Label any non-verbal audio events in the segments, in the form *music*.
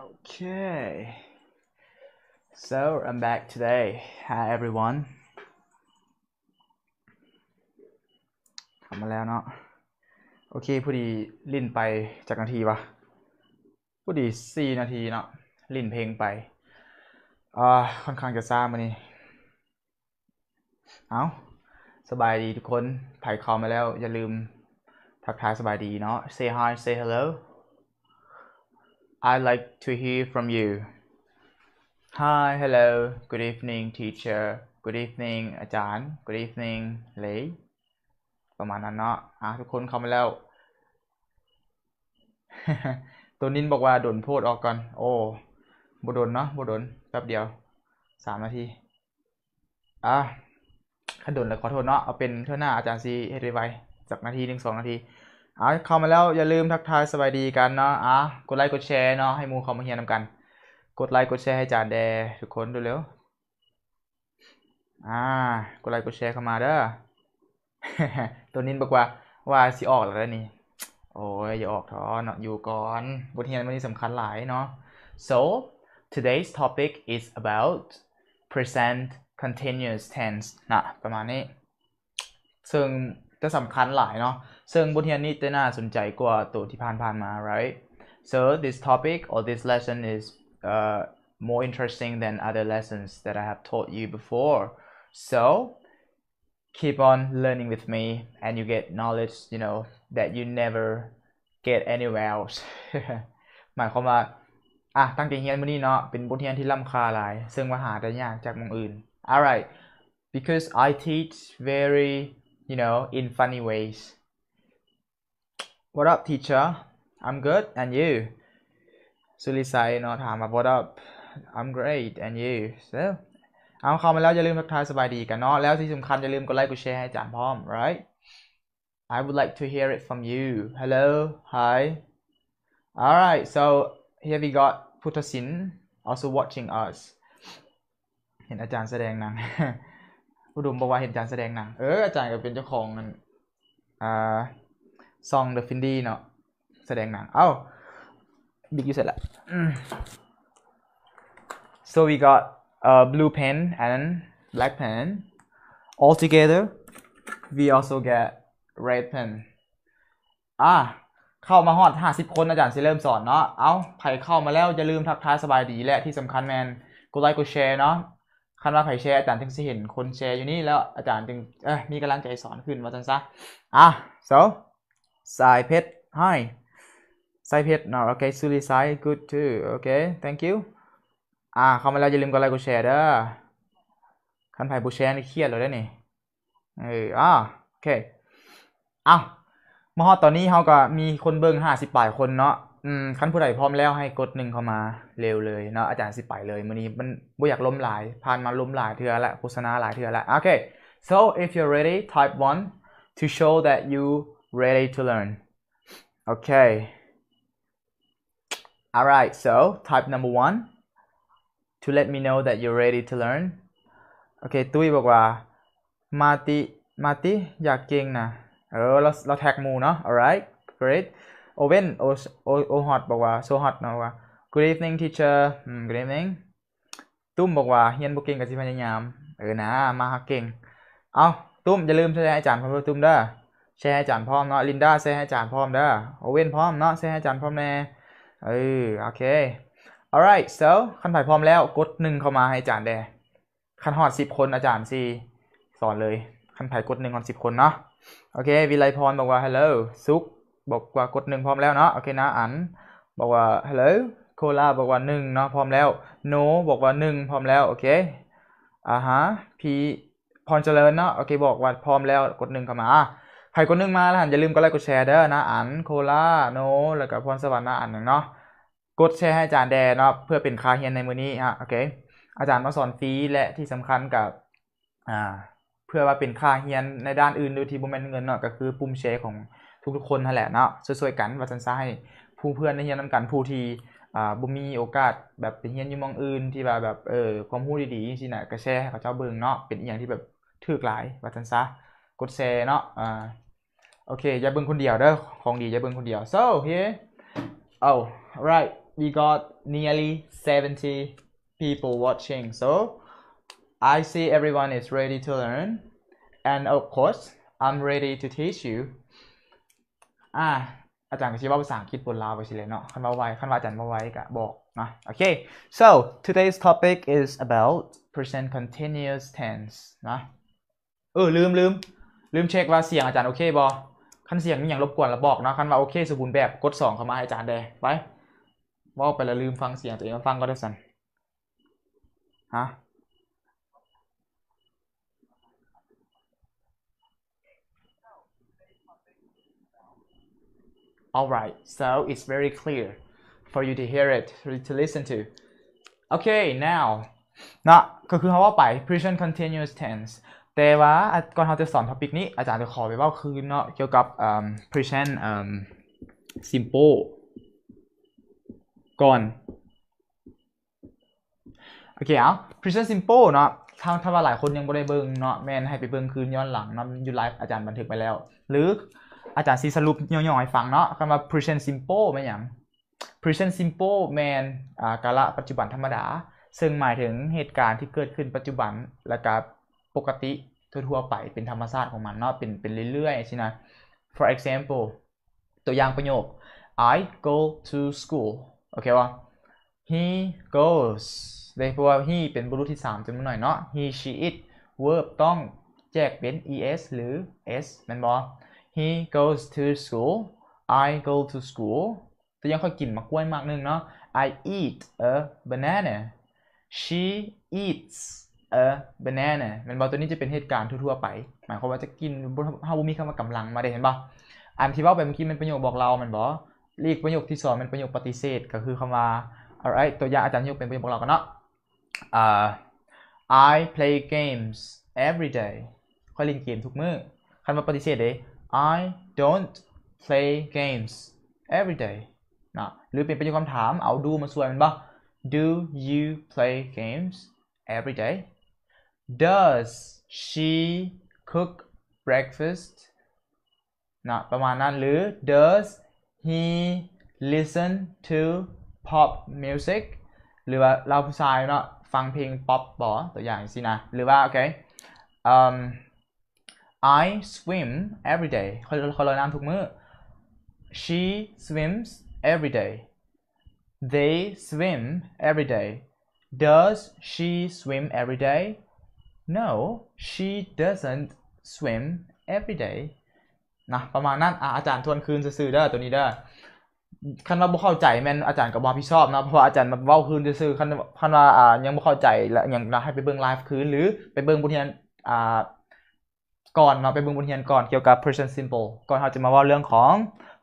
Okay. So I'm back today. Hi everyone. ทำมาแล้วเนาะโอเคพอดีลินไปจากนาทีปะพอดีสี่นาทีเนาะลินเพลงไป อ่าค่อนข้างจะซ่ามานี่เอาสบายดีทุกคน่ผ่คอมาแล้ว อย่าลืม ทักทายสบายดีเนาะ say hi say hello I'd like to hear from you. Hi, hello, good evening, teacher. Good evening อาจารย์ Good evening เลยประมาณนั้นเนาะ อ่ะทุกคนเข้ามาแล้ว ตัวนินบอกว่าโดนโพดออกก่อน โอ้บดนเนาะบดนแป๊บเดียว สามนาที อ่ะขัดนเลยขอโทษเนาะ เอาเป็นเท่าหน้าอาจารย์ซีให้ไวๆจากนาทีหนึ่งสองนาทีอ่ะเข้ามาแล้วอย่าลืมทักทายสวัสดีกันเนาะอ่ะกดไลค์กดแชร์เนาะให้มูเขามาเฮียนำกัน กดไลค์กดแชร์ให้จานแดทุกคนดูเร็วอ่ากดไลค์กดแชร์เข้ามาเด้อตัวนี้บอกว่าว่าสิออกแล้วนี่ โอ้ย อย่าออกท้อเนาะอยู่ก่อนบทเรียนวันนี้สำคัญหลายเนาะ so today's topic is about present continuous tense นะประมาณนี้ ซึ่งจะสำคัญหลายเนาะซึ่งบทเรียนนี้จะน่าสนใจกว่าตัวที่ผ่านๆมา right so this topic or this lesson is uh, more interesting than other lessons that I have taught you before so keep on learning with me and you get knowledge you know that you never get anywhere else หมายความว่าอ่ะตั้งใจเรียนมันนี้เนาะเป็นบทเรียนที่ล้ำค่าหลายซึ่งว่าหาได้ยากจากมองอื่น alright because I teach very you know in funny ways What up teacher I'm good and you สุริไซเนาะถามมา What up I'm great and you so เอาเข้ามาแล้วอย่าลืมทักทายสบายดีกันเนาะแล้วที่สำคัญอย่าลืมกดไลค์กดแชร์ให้อาจารย์พร้อม right I would like to hear it from you hello hi alright so here we got พุทธศิ์ also watching us เห็นอาจารย์แสดงหนังผู้ดุมบอกว่าเห็นอาจารย์แสดงหนังเอออาจารย์ก็เป็นเจ้าของอ่าซองเดอะฟินดี้เนาะแสดงหนังเอ้าบิ๊กยูเสร็จละ so we got uh, blue pen and black pen all together we also get red pen อ่า เข้ามาหอดห้าสิบคนอาจารย์จะเริ่มสอนเนาะเอ้าไผ่เข้ามาแล้วจะลืมทักทายสบายดีแหละที่สำคัญแมนกดไลค์กดแชร์เนาะคันว่าไผ่แชร์อาจารย์ถึงจะเห็นคนแชร์อยู่นี่แล้วอาจารย์ถึง เอ้มีกำลังใจสอนขึ้นมาจังซะอ่ะ so side pet hi side pet now okay s u ริสาย good too okay thank you อ่า เข้ามาแล้ว อย่าลืมกดไลค์กดแชร์เด้อขันไผ่บูแชร์นี่เครียดเลยได้นี่เอออ่า โอเคเอ้ามาฮอตตอนนี้เขาก็มีคนเบิ้งห้าสิบป่ายคนเนาะอืม คันผู้ใดพร้อมแล้ว ให้กดหนึ่งเข้ามา เร็วเลยเนาะอาจารย์สิไปเลยมื้อนี้มันบ่อยากล้มหลาย ผ่านมาล้มหลายเทือละโฆษณาหลายเทือละโอเค so if you're ready type one to show that you ready to learn. Okay. All right, so type number one to let me know that you're ready to learn. Okay, tui tôi บอกว่ามาติมาติอยากเก่งนะเออเราเราแท็กหมูเนาะ alright great Owen โอโอโอฮอตบอกว่า so hot เนาะว่า good evening teacher อืม hmm, good evening ตุ้มบอกว่าเฮียนบ่เก่งกับสิพยายามเออนะมาหาเก่ง เอาตุ้มอย่าลืมแสดงอาจารย์ของตุ้มเด้อแชร์ให้จานพร้อมเนาะลินดาแชร์ให้จานพร้อมเด้อโอเว่นพร้อมเนาะแชร์ให้จานพร้อมแน่เออโอเค alright so คันถ่ายพร้อมแล้ว กดหนึ่งเข้ามาให้อาจารย์แดคันหอดสิบคนอาจารย์ซีสอนเลยคันถ่ายกดหนึ่งหอดสิบคนเนาะโอเควิไลพรบอกว่า hello ซุกบอกว่ากดหนึ่งพร้อมแล้วเนาะโอเคนะอันบอกว่า hello โคลาบอกว่าหนึ่งเนาะพร้อมแล้วโนบอกว่าหนึ่งพร้อมแล้วโอเคอ่าฮะพีพรเจริญเนาะโอเคบอกว่าพร้อมแล้วกดหนึ่งเข้ามาใครคนนึงมาแล้วอย่าลืมกดไลค์กดแชร์เด้อนะ อันโคลาโนแล้วก็พรสวรรค์นะอันหนึ่งเนาะกดแชร์ให้อาจารย์แดเนาะเพื่อเป็นคาเฮียนในมือนี้ฮะโอเคอาจารย์มาสอนฟรีและที่สำคัญกับอ่าเพื่อว่าเป็นคาเฮียนในด้านอื่นโดยที่บุแมนเงินเนาะก็คือปุ่มแชร์ของทุกๆคนนั่นแหละเนาะช่วยๆกันวัฒนซะให้ผู้เพื่อนในเฮียนนำกัน ผู้ที่อ่าบุมีโอกาสแบบไปเฮียนอยู่มองอื่นที่ว่าแบบเออความรู้ดีๆสินะก็แชร์ให้เขาเจ้าเบิ่งเนาะเป็นอย่างที่แบบถือกหลายวัฒนซะกดแชร์เนาะอ่าโอเคอย่าเบิ่งคนเดียวเด้อของดีอย่าเบิ่งคนเดียว so here oh right we got nearly 70 people watching so I see everyone is ready to learn and of course I'm ready to teach you อ่าอาจารย์ก็ชี้ว่าภาษาอังกฤษบนลาวไปสิเลยเนาะคันว่าไว้คันว่าอาจารย์มาไว้ก็บอกนะโอเค so today's topic is about present continuous tense นะเออ ลืมลืมลืมเช็คว่าเสียงอาจารย์โอเคบอคันเสียงมีอย่างรบกวนเราบอกนะคันว่าโอเคสมบูรณ์แบบกดสองเข้ามาให้อาจารย์แดไปว่าไปแล้วลืมฟังเสียงตัวเองมาฟังก็ได้สันฮะ All right, so it's very clear for you to hear it, to listen to. Okay, now, นะก็คือเขาว่าไป present continuous tense แต่ว่าก่อนเราจะสอนท็อปิกนี้อาจารย์จะขอไปว่าคืนเนาะเกี่ยวกับ present simple ก่อนโอเคเอา present simple เนาะถ้าถ้าว่าหลายคนยังไม่ได้เบิ่งเนาะแม่นให้ไปเบิ่งคืนย้อนหลังเนาะยูไลฟ์อาจารย์บันทึกไปแล้ว หรืออาจารย์ซีสรุปย่อยๆให้ฟังเนาะคำว่า present simple ไม่อย่าง present simple แมนอ่ากาละปัจจุบันธรรมดา ซึ่งหมายถึงเหตุการณ์ที่เกิดขึ้นปัจจุบันและกับปกติทั่วๆไปเป็นธรรมชาติของมันเนาะเป็นเป็นเรื่อยๆใช่ไหม for example ตัวอย่างประโยค I go to school โอเควะ he goes เลยเพราะว่า he เป็นบุรุษที่3จำนวนหน่อยเนาะ he she it verb ต้องแจกเป็น es หรือ s มันบอ he goes to school I go to school ตัวอย่างข้อกินมะกล้วยมากนึงเนาะ I eat a banana she eats เออนนแเนี่ยแมันบอกตัวนี้จะเป็นเหตุการณ์ทั่วๆไป หมายความว่าจะกินบเฮามีคำว่ากำลังมาได้เห็นปะอันที่ว่าไปเมื่อกี้มันประโยคบอกเรามันบอกอีกประโยคที่สองมันประโยคปฏิเสธก็คือคำว่า alright ตัวอย่างอาจารย์ยกเป็นประโยคบอกเรากันเนาะ่า I play games every day ค่อยเล่นเกมทุกมื้อคำว่าปฏิเสธเลย I don't play games every day นะหรือเป็นประโยคคำถามเอาดูมาส่วนมันบ่ Do you play games every day does she cook breakfast นะประมาณนั้น หรือ does he listen to pop music หรือว่าเราผู้ชายเนาะฟังเพลงป๊อปบอตัวอย่างสินะ หรือว่า โอเค um, I swim every day เขาเขาลอยน้ำทุกมื้อ she swims every day they swim every day does she swim every day no she doesn't swim every day นะประมาณนั้นอาจารย์ทวนคืนซื่อเด้อตัวนี้เด้อคันว่าบ่เข้าใจแม่นอาจารย์ก็บ่พิชอบนะเพราะอาจารย์มาเว้าคืนซื่อคันคันว่าอ่ายังบ่เข้าใจและยังให้ไปเบิ่งไลฟ์คืนหรือไปเบิ่งบทเรียน อ่าก่อนเนาะไปเบิ่งบทเรียนก่อนเกี่ยวกับ present simple ก่อนเราจะมาว่าเรื่องของ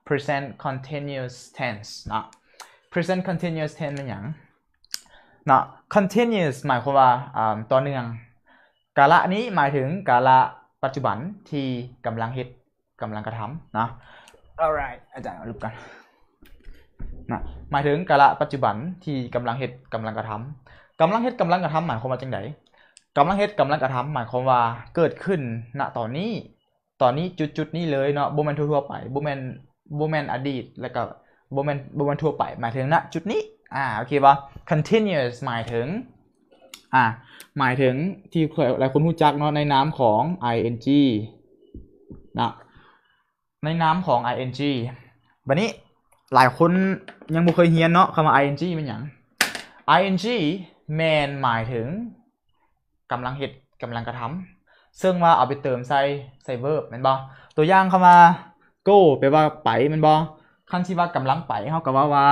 present continuous tense นะ present continuous tense เป็นหยังนะ continuous หมายความว่าอ่าต่อเนื่องกาละนี้หมายถึงกาละปัจจุบันที่กำลังเฮ็ดกำลังกระทำนะ alright อาจารย์รูปกันนะหมายถึงกาละปัจจุบันที่กำลังเฮ็ดกำลังกระทำกำลังเฮ็ดกำลังกระทำหมายความว่าจังไดกำลังเฮ็ดกำลังกระทำหมายความว่าเกิดขึ้นณ ตอนนี้ ตอนนี้จุดๆนี้เลยเนาะโบแมนทั่วไปโบแมนโบแมนอดีต แล้วก็โบแมนโบแมนทั่วไป หมายถึงณจุดนี้อ่าโอเคปะ continuous หมายถึงอ่ะหมายถึงที่หลายคนรู้จักเนาะในน้ำของ ing นะในน้ำของ ing บันนี้หลายคนยังไม่เคยเรียนเนาะคำว่า ing เป็นอย่าง ing แมนหมายถึงกำลังเหตุกำลังกระทำซึ่งว่าเอาไปเติมใส่ใส่ verb แมันบอตัวอย่างคำว่า go แปลว่าไปมันบอคันที่ว่ากำลังไปเขาก็ว่าว่า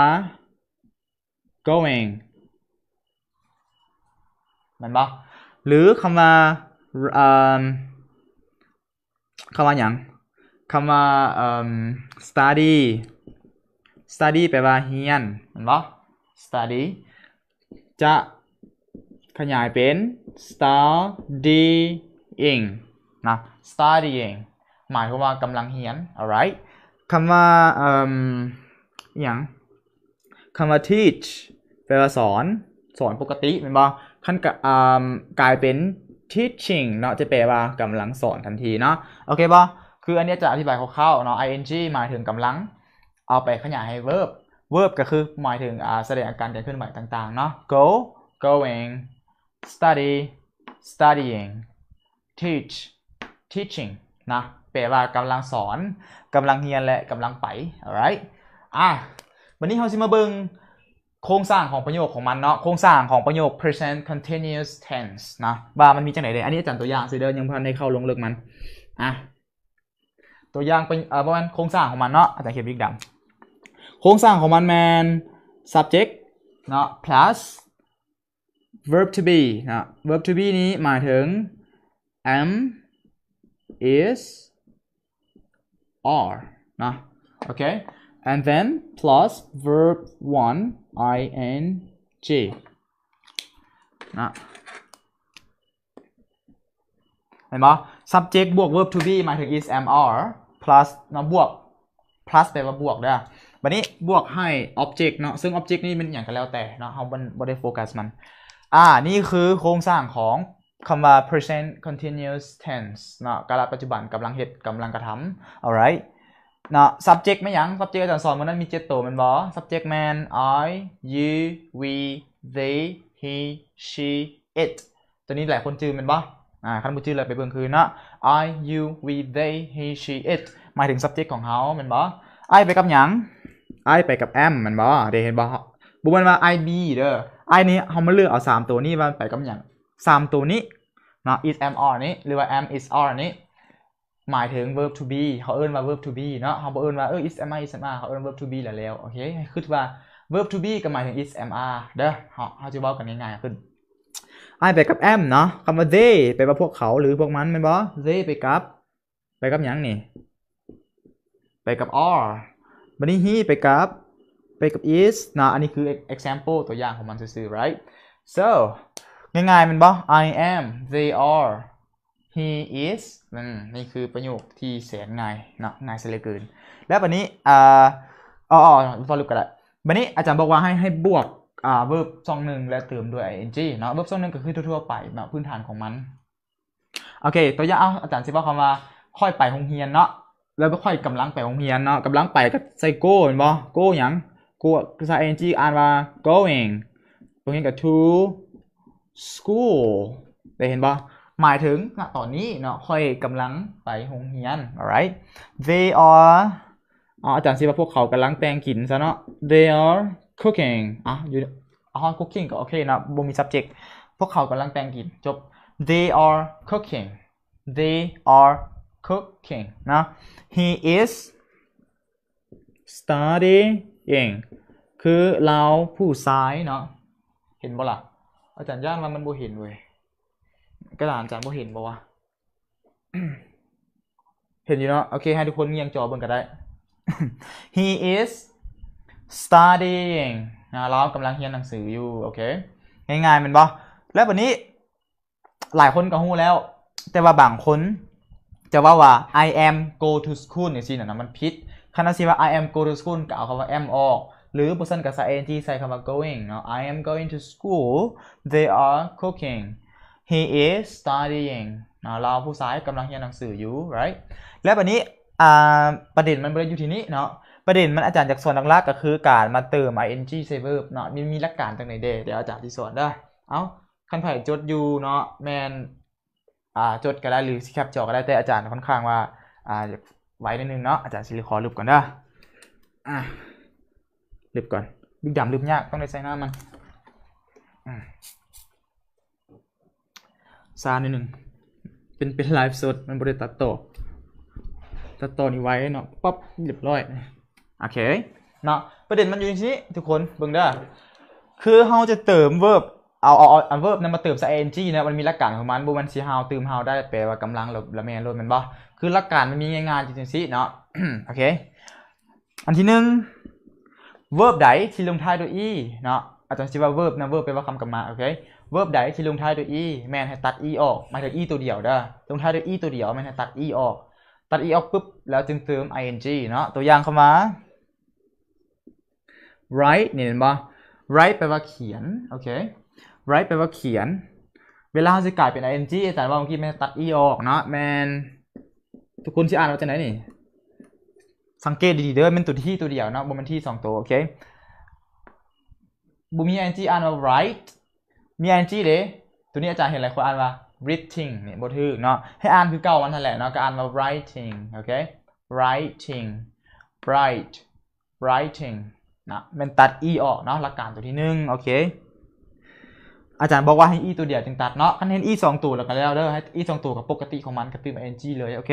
going ันบ่หรือคำว่าคำว่าอย่างคำว่า study study แปลว่าเรียนมันบ่ study จะขยายเป็น studying นะ studying หมายความว่ากำลังเรียน alright คำว่าอย่างคำว่า teach แปลว่าสอนสอนปกติเป็นบ่ขั้นกกลายเป็น teaching เนาะจะแปลว่ากำลังสอนทันทีเนาะโอเคปะคืออันนี้จะอธิบายคร่าวๆเนาะ ing หมายถึงกำลังเอาไปขยายให้ verb verb ก็คือหมายถึงแสดงอาการการเคลื่อนไหวต่างๆเนาะ go going study studying teach teaching นะแปลว่ากำลังสอนกำลังเรียนและกำลังไป alright อ่ะวันนี้เราสิมาเบิง่งโครงสร้างของประโยคของมันเนาะโครงสร้างของประโยค present continuous tense นะ ว่ามันมีจังไหนเลย อันนี้อาจารย์ตัวอย่างสิเดินยังพันในเข้าลงเลิกมันอ่ะตัวอย่างเป็นเอ่อประมาณโครงสร้างของมันเนาะอาจารย์เขียนบิ๊กดำ โครงสร้างของมันแมน subject เนาะ plus verb to be นะ verb to be นี้หมายถึง am is are นะโอเค and then plus verb one ing นะเห็นปะ subject บวก verb to be หมายถึง is am are plus เนาะบวก plus แปลว่าบวกด้วยบันี้บวกให้ object เนาะซึ่ง object นี่มันอย่างก็แล้วแต่ เนาะเอาบนนได้โฟกัสมัน อ่า นี่คือโครงสร้างของคำว่า present continuous tense เนาะกาลปัจจุบันกำลังเหตุกำลังกระทำ alright เนาะ subject ไม่ยัง subject อาจารย์สอนวันนั้นมีเจ็ดตัวมันบอ subject man I you we they he she it ตัวนี้หลายคนจือมันบออ่าคันบุจือเลยไปเบื้องคือเนาะ I you we they he she it หมายถึง subject ของเขามันบอ I ไปกับหยัง I ไปกับ am มันบอเดี๋ยวเห็นบอบุมันว่า I be เด้อ I นี้เขามาเลือกเอาสามตัวนี้มาไปกับหยังสามตัวนี้ เนาะ is am a r นี้หรือว่า am is a r นี้หมายถึง verb to be เขาเอิ้นว่า verb to be เนาะเขาบกเอิ้นว่าเออ is am I is am I r เขาเอิ้น verb to be แล้วโอเคคือว่า verb to be ก็หมายถึง is am I r เด้อเขาเขาจะบอกกันง่ายๆขึ้นอไปกับ am เนาะคำว่า they ไปว่าพวกเขาหรือพวกมันแม่นบ่ they ไปกับไปกับยังนี่ไปกับ are บันนี้ he ไปกับไปกับ is นะอันนี้คือ example ตัวอย่างของมันซื่อๆ right so ง่ายๆมันบอก I am they are he is นั่นนี่คือประโยคที่แสนง่ายเนาะง่ายเสียเหลือเกินแล้ววันนี้อ่าอ๋อลรุปกันละวันนี้อาจารย์บอกว่าให้ให้บวกอ่า verb ซองหนึ่งและเติมด้วย ing เนาะ verb ซองหนึ่งก็คือทั่วๆไปแบบพื้นฐานของมัน โอเค ตัวอย่างอาอาจารย์ใิ้คำว่าค่อยไปโรงเรียนเนาะแล้วค่อยกำลังไปโรงเรียนเนาะกำลังไปก็ใส่ go เห็นบ่ go ยัง go ภาษา ing อ่านว่า going ตรงนี้ก็ to school ได้เห็นบ่หมายถึง ณ ตอนนี้ เนาะค่อยกำลังไปโรงเรียน alright they are อ๋ออาจารย์สิว่าพวกเขากำลังแต่งกินซะเนาะ they are cooking อ่ะ อยู่ อ๋อ cooking ก็โอเคนะบ่มี subject พวกเขากำลังแต่งกินจบ they are cooking they are cooking นะ he is studying คือเราผู้ซ้ายเนาะ เห็นบ่ล่ะ อาจารย์ย่านว่ามันบ่เห็นเว้ยกระดานจานบ่เห็นบ่วะเห็นอยู่เนาะโอเคให้ทุกคนเงียงจอเบิ่งก็ได้ he is studying นะเรากำลังเรียนหนังสืออยู่ โอเคง่ายๆมันบ่แล้ววันนี้ หลายคนก็ฮู้แล้ว แต่ว่าบางคน จะว่าว่า I am go to school เนี่ยสินะมันผิดคันสิว่า I am go to school กลเาาคำว่า am ออก หรือบุษันกับใส่ ing ใส่คำว่า going เนาะ I am going to school they are cooking he is studying เราผู้ซ้ายกำลังเรียนหนังสืออยู่ right แล้วแบบนี้ประเด็นมันเด็นอยู่ที่นี้เนาะ ประเด็นมันอาจารย์จากส่วนหลักๆก็คือการมาเติม ing v e r เนาะ มีมีหลักการตรงไหนเดเดี๋ยวอาจารย์ที่สอนได้ เอาขั้นไผ่จดอยู่เนาะ แมนจดก็ได้หรือแคปจอก็ได้แต่อาจารย์ค่อนข้างว่า ไว้นิดนึงเนาะ อาจารย์ซิลิคอรูปก่อนเด้ออ่ะบก่อนรูปดำลูบยากต้องได้ใช้หน้ามันซาหน่ดยหนึ่งเป็นเป็นไลฟ์สดมันบริตัดต่อตัดต่อนี่ไว้เนาะป๊อปเรียบร้อย โอเค เนาะประเด็นมันอยู่ที่นี้ทุกคนเบิ่งเด้อคือเราจะเติมเวิร์บเอาเอาเอาเวิร์บนั้นมาเติมใส่เอ็นีะมันมีหลักการของมันบูมันซีเฮาเติมเฮาได้แปลว่ากำลังละแมนโลแมันบ่คือหลักการมันมีง่ายๆจิงๆเนาะโอเคอันที่หนึ่งเวิร์บใดที่ลงท้ายด้วยีเนาะอาจารย์ี้ว่าเวิร์บนะเวิร์บแปลว่าคำกรรมมาโอเคเวิร์บใดที่ลงท้ายด้วยอีแมนให้ตัดอีออกหมายถึงอีตัวเดียวเด้อลงท้ายด้วยอีตัวเดียวแมนให้ตัดอีออกตัดอีออกปุ๊บแล้วจึงเติม ing เนาะตัวอย่างเข้ามา write เนี่ยเห็นปะ write แปลว่าเขียนโอเค write แปลว่าเขียน เวลาจะกลายเป็น ing แต่ว่าเมื่อกี้แมนตัดอีออกเนาะแมนทุกคนที่อ่านเราจะไหนนี่สังเกตดีๆเด้อมันตัวที่ตัวเดียวเนาะบนมันที่สองตัวโอเคบุมี ing อ่านว่า write มีน n g เด้ตัวนี้อาจารย์เห็นอะไรคนอ่านว่า writing เนี่ยบทถือเนาะ ให้อ่านคือเก่ามันนั่นแหละเนาะก็อ่านว่า writing โอเค writing bright writing นะมันตัด e ออกเนาะ หลักการตัวที่หนึ่งโอเค อาจารย์บอกว่าให้ e ตัวเดียวจึงตัดเนาะคันเห็น e สองตัวแล้วก็แล้วเด้อ ให้ e สองตัวกับปกติของมันกับตัว n g เลย โอเค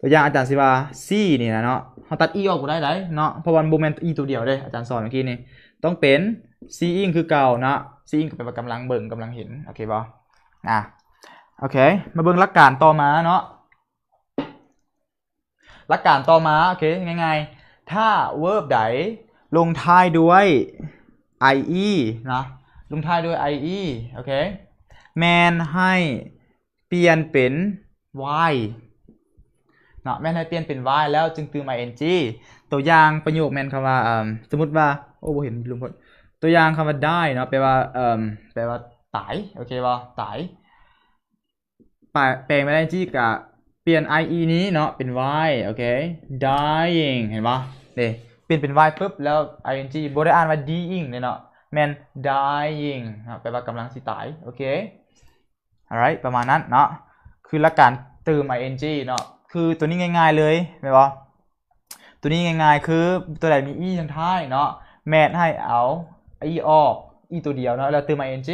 ตัวอย่างอาจารย์สิว่า c นี่นะเนาะเขาตัด e ออกก็ได้ไรเนาะเพราะวันโมเมนต์ e ตัวเดียวเลยอาจารย์สอนเมื่อกี้นี่ ต้องเป็น seeing คือเก่านะ seeing ก็แปลว่ากำลังเบิ่งกำลังเห็นโอเคบ่อ่ะโอเค มาเบิ่งหลักการต่อมาเนาะหลักการต่อมา โอเคง่ายๆ ถ้า verb ใดลงท้ายด้วย ie นะลงท้ายด้วย ie โอเค man ให้เปลี่ยนเป็น y เนาะแมนให้เปลี่ยนเป็น y แล้วจึงเติม ing ตัวอย่างประโยคแมนคำว่าสมมติว่า โอ้โหเห็นลุงพลตัวอย่างคำว่าได้เนาะแปลว่า เอ่อแปลว่า ตาย โอเคป่ะตายแปลงไม่ได้จี้กะเปลี่ยน ie นี้ เนาะ เป็น y โอเค dying เห็นป่ะเด้เปลี่ยนเป็น y ปุ๊บ แล้ว ing บ่ได้อ่านว่า dying เลยเนาะ แมน dying แปลว่ากำลังสิตาย โอเค alright ประมาณนั้นเนาะ คือละการเติม ing เนาะ คือตัวนี้ง่าย ๆเลยเห็นป่ะตัวนี้ง่ายๆคือตัวไหนมี e ทางท้ายเนาะแมนให้เอาอีออกอีตัวเดียวเนาะเราเติม ing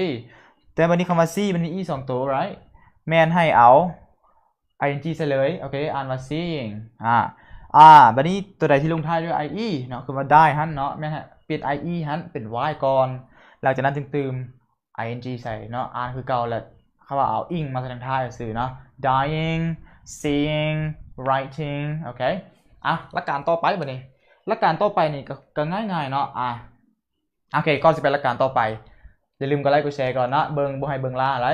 แต่วันนี้คำว่าซีมันมีอีสองตัว right แมนให้เอา ing ซะเลยโอเคอ่านว่า seeing อ่าอ่า บันนี้ตัวใดที่ลงท้ายด้วย ie เนาะคือว่าได้ฮันเนาะแม่ฮะเปลี่ยน ie ฮันเป็น y ก่อนหลังจากนั้นจึงเติม ing ใส่เนาะอ่านคือเก่าแล้วคำว่าเอา ing มาแสดงท้ายสื่อเนาะ dying seeing writing โอเคอ่ะหลักการต่อไปบันนี้หลักการต่อไปนี่ก็ง่ายๆเนาะอ่ะโอเคก็จะเป็นหลักการต่อไปอย่าลืมกดไลค์กดแชร์ก่อนนะเบิ้งบ่ให้เบิ้งล่าไร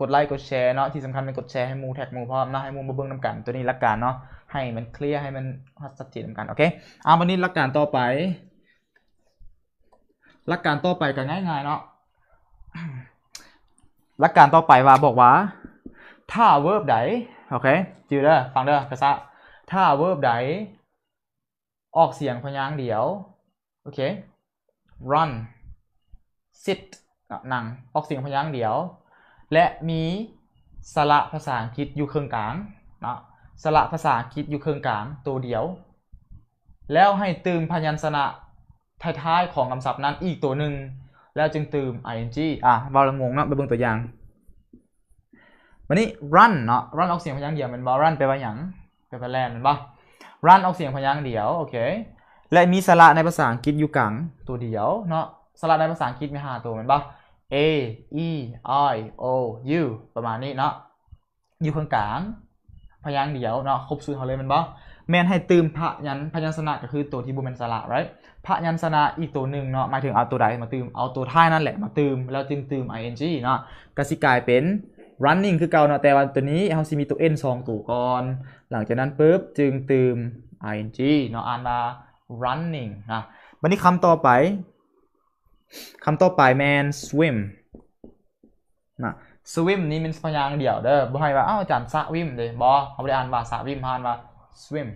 กดไลค์กดแชร์เนาะที่สำคัญเป็นกดแชร์ให้มูแท็กมูพร้อมนะให้มูมาเบิ้งนำกันตัวนี้หลักการเนาะให้มันเคลียร์ให้มันฮัสตินำกันโอเคเอาวันนี้หลักการต่อไปหลักการต่อไปก็ง่ายๆเนาะหลักการต่อไปว่าบอกว่า ถ้าเวิร์บใดโอเคจิวเดรอฟังเด้อภาษาถ้าเวิร์บใดออกเสียงพยางค์เดียวโอเค run sit นั่งออกเสียงพยางค์เดียว และมีสระภาษาอังกฤษอยู่เครื่องกลางเนาะสระภาษาอังกฤษอยู่เครื่องกลางตัวเดียว แล้วให้ติมพยัญชนะท้ายๆของคำศัพท์นั้นอีกตัวหนึ่ง แล้วจึงติม ing อ่ะบาลังงเนาะไปเบิ่งตัวอย่าง วันนี้ run เนาะ run ออกเสียงพยางค์เดียวเป็นบ่ run แปลว่าหยังแปลว่าแล่นมันบ่ run ออกเสียงพยางค์เดียว โอเคและมีสระในภาษาอังกฤษอยู่กลางตัวเดียวเนาะสระในภาษาอังกฤษมีห้าตัวเหมือนบะ A E I O U ประมาณนี้เนาะอยู่ข้างกลางพยางค์เดียวเนาะครบสูตรเขาเลยเหมือนบะแม่นให้ตื่มพระยันพยัญชนะก็คือตัวที่บุเป็นสระไรพระยัญชนะอีกตัวหนึ่งเนาะหมายถึงเอาตัวใดมาตื่มเอาตัวท้ายนั่นแหละมาตื่มแล้วจึงตื่ม ing เนาะกสิกลายเป็น running คือเก่าเนาะแต่วันตัวนี้เขาสิมีตัว n สองตัวก่อนหลังจากนั้นปุ๊บจึงตื่ม ing เนาะอ่านมา running นะวันนี้คำต่อไป คำต่อไป man swim นะ swim นี่เป็นพยางค์เดียวเด้อบ่ให้ว่าอ้าวอาจารย์สะวิมเลยบ่เขาได้อ่านว่าสะวิมอ่านว่า swim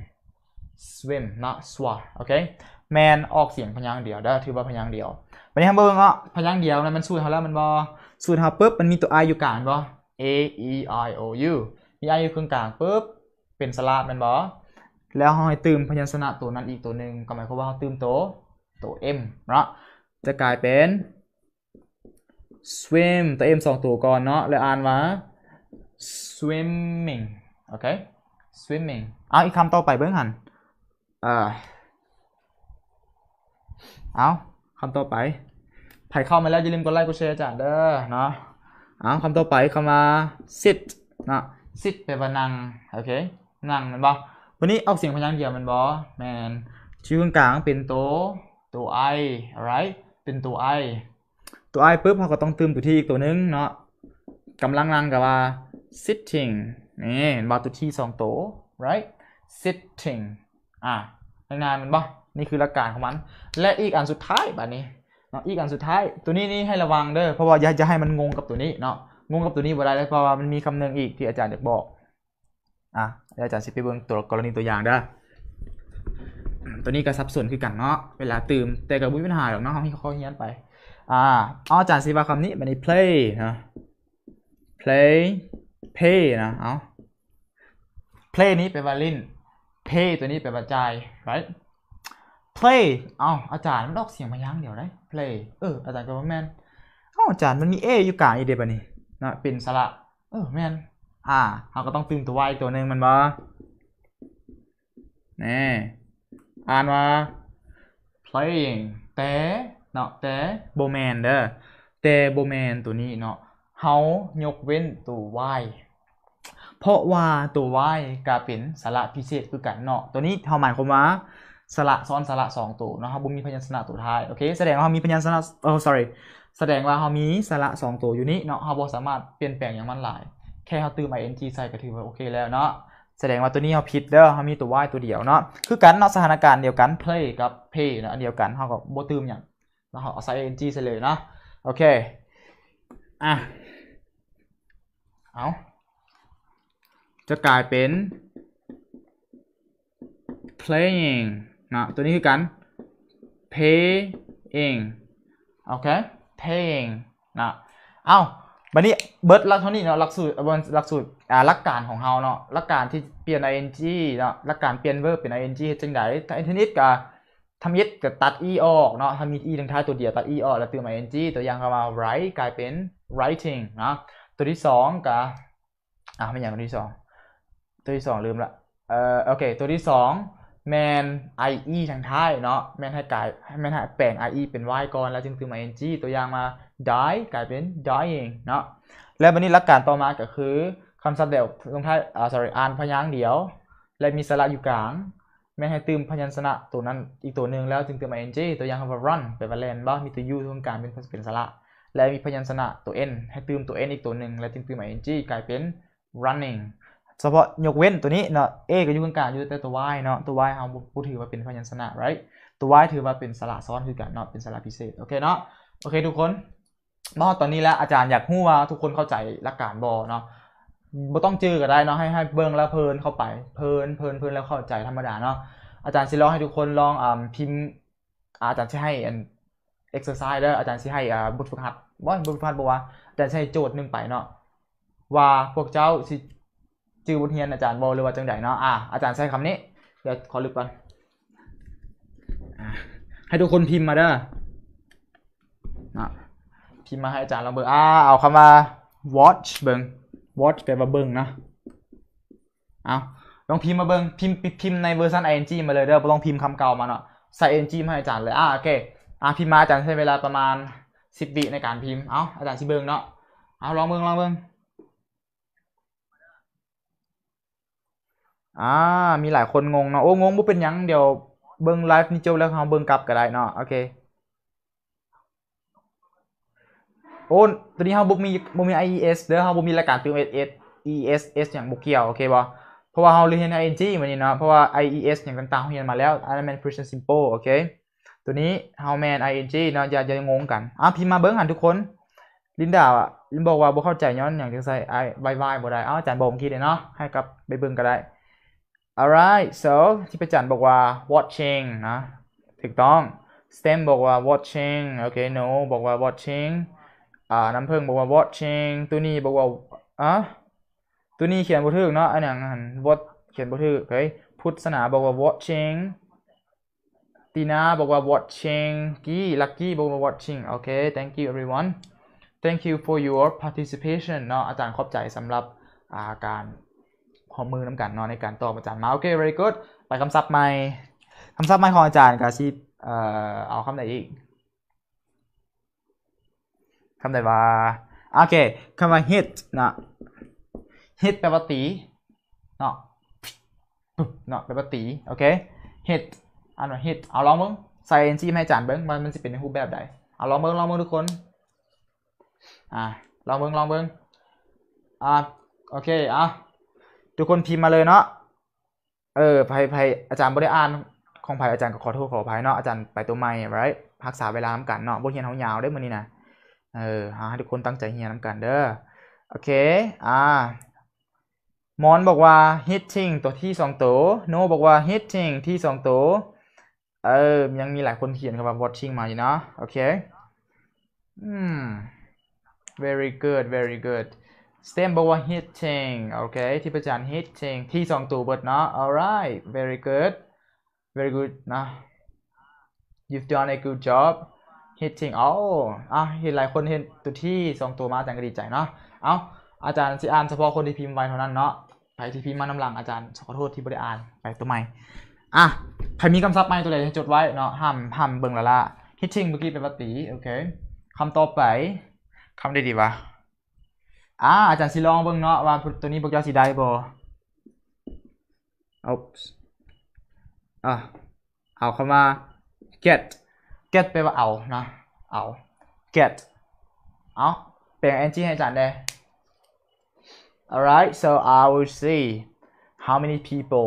swim นะ swim โอเค man ออกเสียงพยางค์เดียวเด้อ ถือว่าพยางค์เดียววันนี้เำาเบิ่งเาะพยางค์เดียวนะมันสูดเขาแล้วมันบ่สูดเขาปุ๊บ มันมีตัว i อยู่กลางบ่ a e i o u มี i อยู่กลางปุ๊บ เป็นสระมันบ่แล้วเขาให้ตืมพยัญชนะตัวนั้นอีกตัวหนึ่งก็หมายความว่าเขาตืมตัว ตัว m เนาะ จะกลายเป็น swim ตัว m สองตัวก่อนเนาะแล้วอ่านว่า swimming โอเค swimming เอาอีกคำต่อไปเบื้องหันเออเอาคำต่อไป่ายเข้ามาแล้วอย่าลืมกดไลค์กดแชร์จ้ะเด้อเนาะเอาคำต่อไปคำว่า sit นะ sit แปลว่านั่งโอเคนั่งห็นปะวันนี้ออกเสียงพยางค์เดียวมันบอแมนชื่อกลางเป็นตัวตัวไออะไรเป็นตัวไอตัวไอปุ๊บเราก็ต้องเติมตัวที่อีกตัวนึงเนาะกำลังลังกับว่า sitting นี่บาตัวที่สองตัว right sitting อ่ะนานๆมันบอนี่คือหลักการของมันและอีกอันสุดท้ายแบบนี้เนาะอีกอันสุดท้ายตัวนี้นี่ให้ระวังเด้อเพราะว่าอยากจะให้มันงงกับตัวนี้เนาะงงกับตัวนี้บ่ได้เลยเพราะว่ามันมีคำหนึ่งอีกที่อาจารย์จะบอกอะอาจารย์สิไปเบิ่งตัวกรณีตัวอย่างเด้อตัวนี้ก็สับสนคือกันเนาะเวลาตื่มแต่กับมีปัญหาหรอกเนาะที่เขาเฮียนไป อ่าอ้ออาจารย์สิว่าคำนี้มันใน play นะ play pay นะเอา play นี้เป็นว่าเล่น pay ตัวนี้เป็นว่าจ่าย right play เอาอาจารย์มันออกเสียงมายังเดี๋ยวได้ play เอออาจารย์ก็ว่าแมนเอ้าอาจารย์มันมี a อยู่กลางอีเดียบันี่นะเป็นสระ เออแมนอ่าเราก็ต้องตึงตัวไว้ตัวหนึ่งมันบ่นี่อ่านว่า playing แต่เนาะแต่โบแมนเด้อ แต่โบแมนตัวนี้เนาะเฮายกเว้นตัวว้เพราะว่าตัววายเป็นสระพิเศษคือกันเนาะตัวนี้เขาหมายความว่าสระซ้อนสระสองตัวเนาะครับบ่มีพยัญชนะตัวท้าย โอเค แสดงว่าเขามีพยัญชนะโอ้ sorry แสดงว่าเขามีสระสองตัวอยู่นี้เนาะเขาบสามารถเปลี่ยนแปลงอย่างมันหลายแค่เขาตื่นมาย n T ใส่ก็ถือว่าโอเคแล้วเนาะแสดงว่าตัวนี้เขาผิดเด้อเขามีตัว y ตัวเดียวเนาะคือกันเนาะสถานการณ์เดียวกัน play กับ p a y เนาะเดียวกันเขาก็โบตืมอย่างแล้วเขาเอาใส่ n T ใส่เลยเนาะโอเคอ่ะเอาจะกลายเป็น playing นะตัวนี้คือกัน paying โอเค paying นะเอา้าบัดนี้เบิร์ดลักเท่านี้เนาะหลักสูตรบนหลักสูตรอ่าหลักการของเฮาเนาะหลักการที่เปลี่ยน ing เนาะหลักการเปลี่ยนเิร์ b เป็น ing เฮ็ดจังได๋ถ้าอินเทอร์เน็ตกบทำยึดกบตัด e ออกเนาะถ้ามี e ทั้งท้ายตัวเดียวตัด e ออกแล้วเติม ing ตัวอย่างก็มา write กลายเป็น writing นะตัวที่สองกบอ่าไม่อย่างตัวที่สองตัวที่สองลืมละเอ่อโอเคตัวที่สองแมน ie ทางท้ายเนาะแมนให้กลายให้แมนให้แปลง ie เป็น y ก่อนแล้วจึงเติม ing ตัวอย่างมา die กลายเป็น dying เนาะและบันนี้หลักการต่อมาก็คือคำศัพท์เดี่ยวลงท้ายอ่า sorry อ่านพยางค์เดียว และมีสระอยู่กลางไม่ให้เติมพยัญชนะตัวนั้นอีกตัวหนึ่งแล้วจึงเติม ing ตัวอย่างคำว่า run แปว่า l ล n d บ้างมีตัว u ตรงกลางเป็นเป็นสระ และมีพยัญชนะตัว n ให้เติมตัว n อีกตัวหนึ่งแล้วจึงเติม ing กลายเป็น running เฉพาะยกเว้นตัวนี้เนาะ a ก็อยู่กลางกลางอยู่แต่ตัว y เนาะตัว y เราพูดถือว่าเป็นพยัญชนะ right ตัว y ถือว่าเป็นสระซ้อนคือกันเนาะเป็นสระพิเศษโอเคเนาะโอเค ทุกคนบอตอนนี้แล้ว อาจารย์อยากหู้ว่า ทุกคนเข้าใจหลักการบอเนาะบอต้องจื้อก็ได้เนาะให้ให้เบิ่งแล้วเพลินเข้าไปเพลินเพลินเพลินแล้วเข้าใจธรรมดาเนาะอาจารย์สิลองให้ทุกคนลองอ่าพิมพ์ อาจารย์ช้ให้เอ็นเอ็กซ์ไซส์แล้วอาจารย์ช้ให้บทฝึกหัดบอบทฝึกหัดบอกว่าอาจารย์ใช้โจทย์หนึ่งไปเนาะว่าพวกเจ้าสิจื้อบทเรียนอาจารย์บอหรือว่าจังไดเนาะอ่าอาจารย์ใช้คำนี้เดี๋ยวขอลึกก่อนให้ทุกคนพิมพ์มาเด้อนะพิมพ์มาให้อาจารย์เราเบิ่งอ่า เอาคำว่า watch เบิ่ง watch แปลว่าเบิ่งนะเอาลองพิมพ์มาเบิ่งพิมพ์พิมพ์ในเวอร์ชัน ing มาเลยเด้อลองพิมพ์คำเก่ามาเนาะ ใส่ ing มาให้อาจารย์เลย อ่าโอเค อ่าพิมพ์มาอาจารย์ใช้เวลาประมาณสิบวิในการพิมพ์เอา อาจารย์ชิเบิ่งเนาะ เอาลองเบิ่งลองเบิ่งอ่า มีหลายคนงงเนาะ โอ้ งงบ่เป็นยัง เดี๋ยวเบิ่งไลฟ์นี้จบแล้วเขาเบิ่งกลับก็ได้เนาะ โอเคโอ้ตัวนี้เราบ่มีบ่มี IES เด้อเราบ่มีรายการเตัว s s ES S อย่างบกเกี่ยวโอเคปะเพราะว่าเราเรียน i ็ g มีมันี้เนาะเพราะว่า IES อย่างต่างๆเฮาเรียนมาแล้ว อัน m e n t แมน present simple โอเค ตัวนี้ how man ing เนาะอย่าอย่างงกันอ่ะพิมมาเบิ้งหันทุกคน ลินดาลินบอกว่าบกเข้าใจย้อนอย่างที่ใสไอ้บายบายบ่ได้ เอ้าอาจารย์บอกเมืี้เลยเนาะ ให้กลับไปเบิ้งก็ได้ alright so ที่ไปจันบอกว่า watching นะถูกต้อง stem บอกว่า watching โอเค no บอกว่า watching ่าน้ำเพิ่งบอกว่า watching ตัวนี้บอกว่าอ่ะตัวนี้เขียนบทถึกเนาะอันนี้งาน what เขียนบทถึกเฮ้ยพุทธศาสนาบอกว่า watching ตีนาบอกว่า watching กี้ลักกี้บอกว่า watching โอเค thank you everyone thank you for your participation เนาะอาจารย์ขอบใจสำหรับอาการขอมือน้ำกันเนาะในการตอบอาจารย์มาโอเค very good ไปคำศัพท์ใหม่ คำศัพท์ใหม่ของอาจารย์กาชีเอาคำไหนอีกคำใดว่าโอเคคำว่า hit นะ hit แปลว่าตีเนาะเนาะแปลว่าตีโอเค hit อันว่า hit เอาลองมึงใส่ ng ให้จานเบิ้งมันมันจะเป็นรูปแบบใดเอาลองเบิ้งลองเบิ้งทุกคน อ่าลองเบิ้งลองเบิ้งอ่าโอเคอ่ะทุกคนพิมพ์มาเลยเนาะเออไพ่ไพ่อาจารย์บริอ่าน ของไพ่อาจารย์ก็ขอโทษขออภัยเนาะอาจารย์ไปตัวใหม่ไรพักษาเวลาทำกันเนาะบทเรียนเขายาวได้มือนี้นะเออให้ทุกคนตั้งใจเฮียน้ำกันเด้อ โอเค อ่า มอนบอกว่า hitting ตัวที่สองตัว โนบอกว่า hitting ที่สองตัว เออ ยังมีหลายคนเขียนคำว่า watching มาอยู่นะโอเค อืม very good very good สเตมบอกว่า hitting โอเค ที่ประจาน hitting ที่สองตัวเบิดเนาะ alright very good very good นะ you've done a good job เฮ็ดจริงเอาอ่ะเห็นหลายคนเห็นตัวที่สองตัวมาอาจกระก็ดีใจเนาะ เอาอาจารย์สิอ่านเฉพาะคนที่พิมพ์ไว้เท่านั้นเนาะ ใครที่พิมพ์มาน้ำหลังอาจารย์ขอโทษที่ไม่ได้อ่านไปตัวใหม่อ่ะใครมีคำศัพท์ใหม่ตัวไหนจดไว้เนาะ ห้ามห้ามเบิ่งละละฮิตชิงเมื่อกี้เป็นปฏิโอเค คำต่อไป คำได้ดีวะอ่า อาจารย์สิลองเบิ่งเนาะว่าตัวนี้พวกเจ้าสิได้บ่๊อ์อ่ะเอาเข้ามา get get แปลว่าเอานะเอา get เอาเปลี่ยน ng ให้อาจารย์ได้ alright so I will see how many people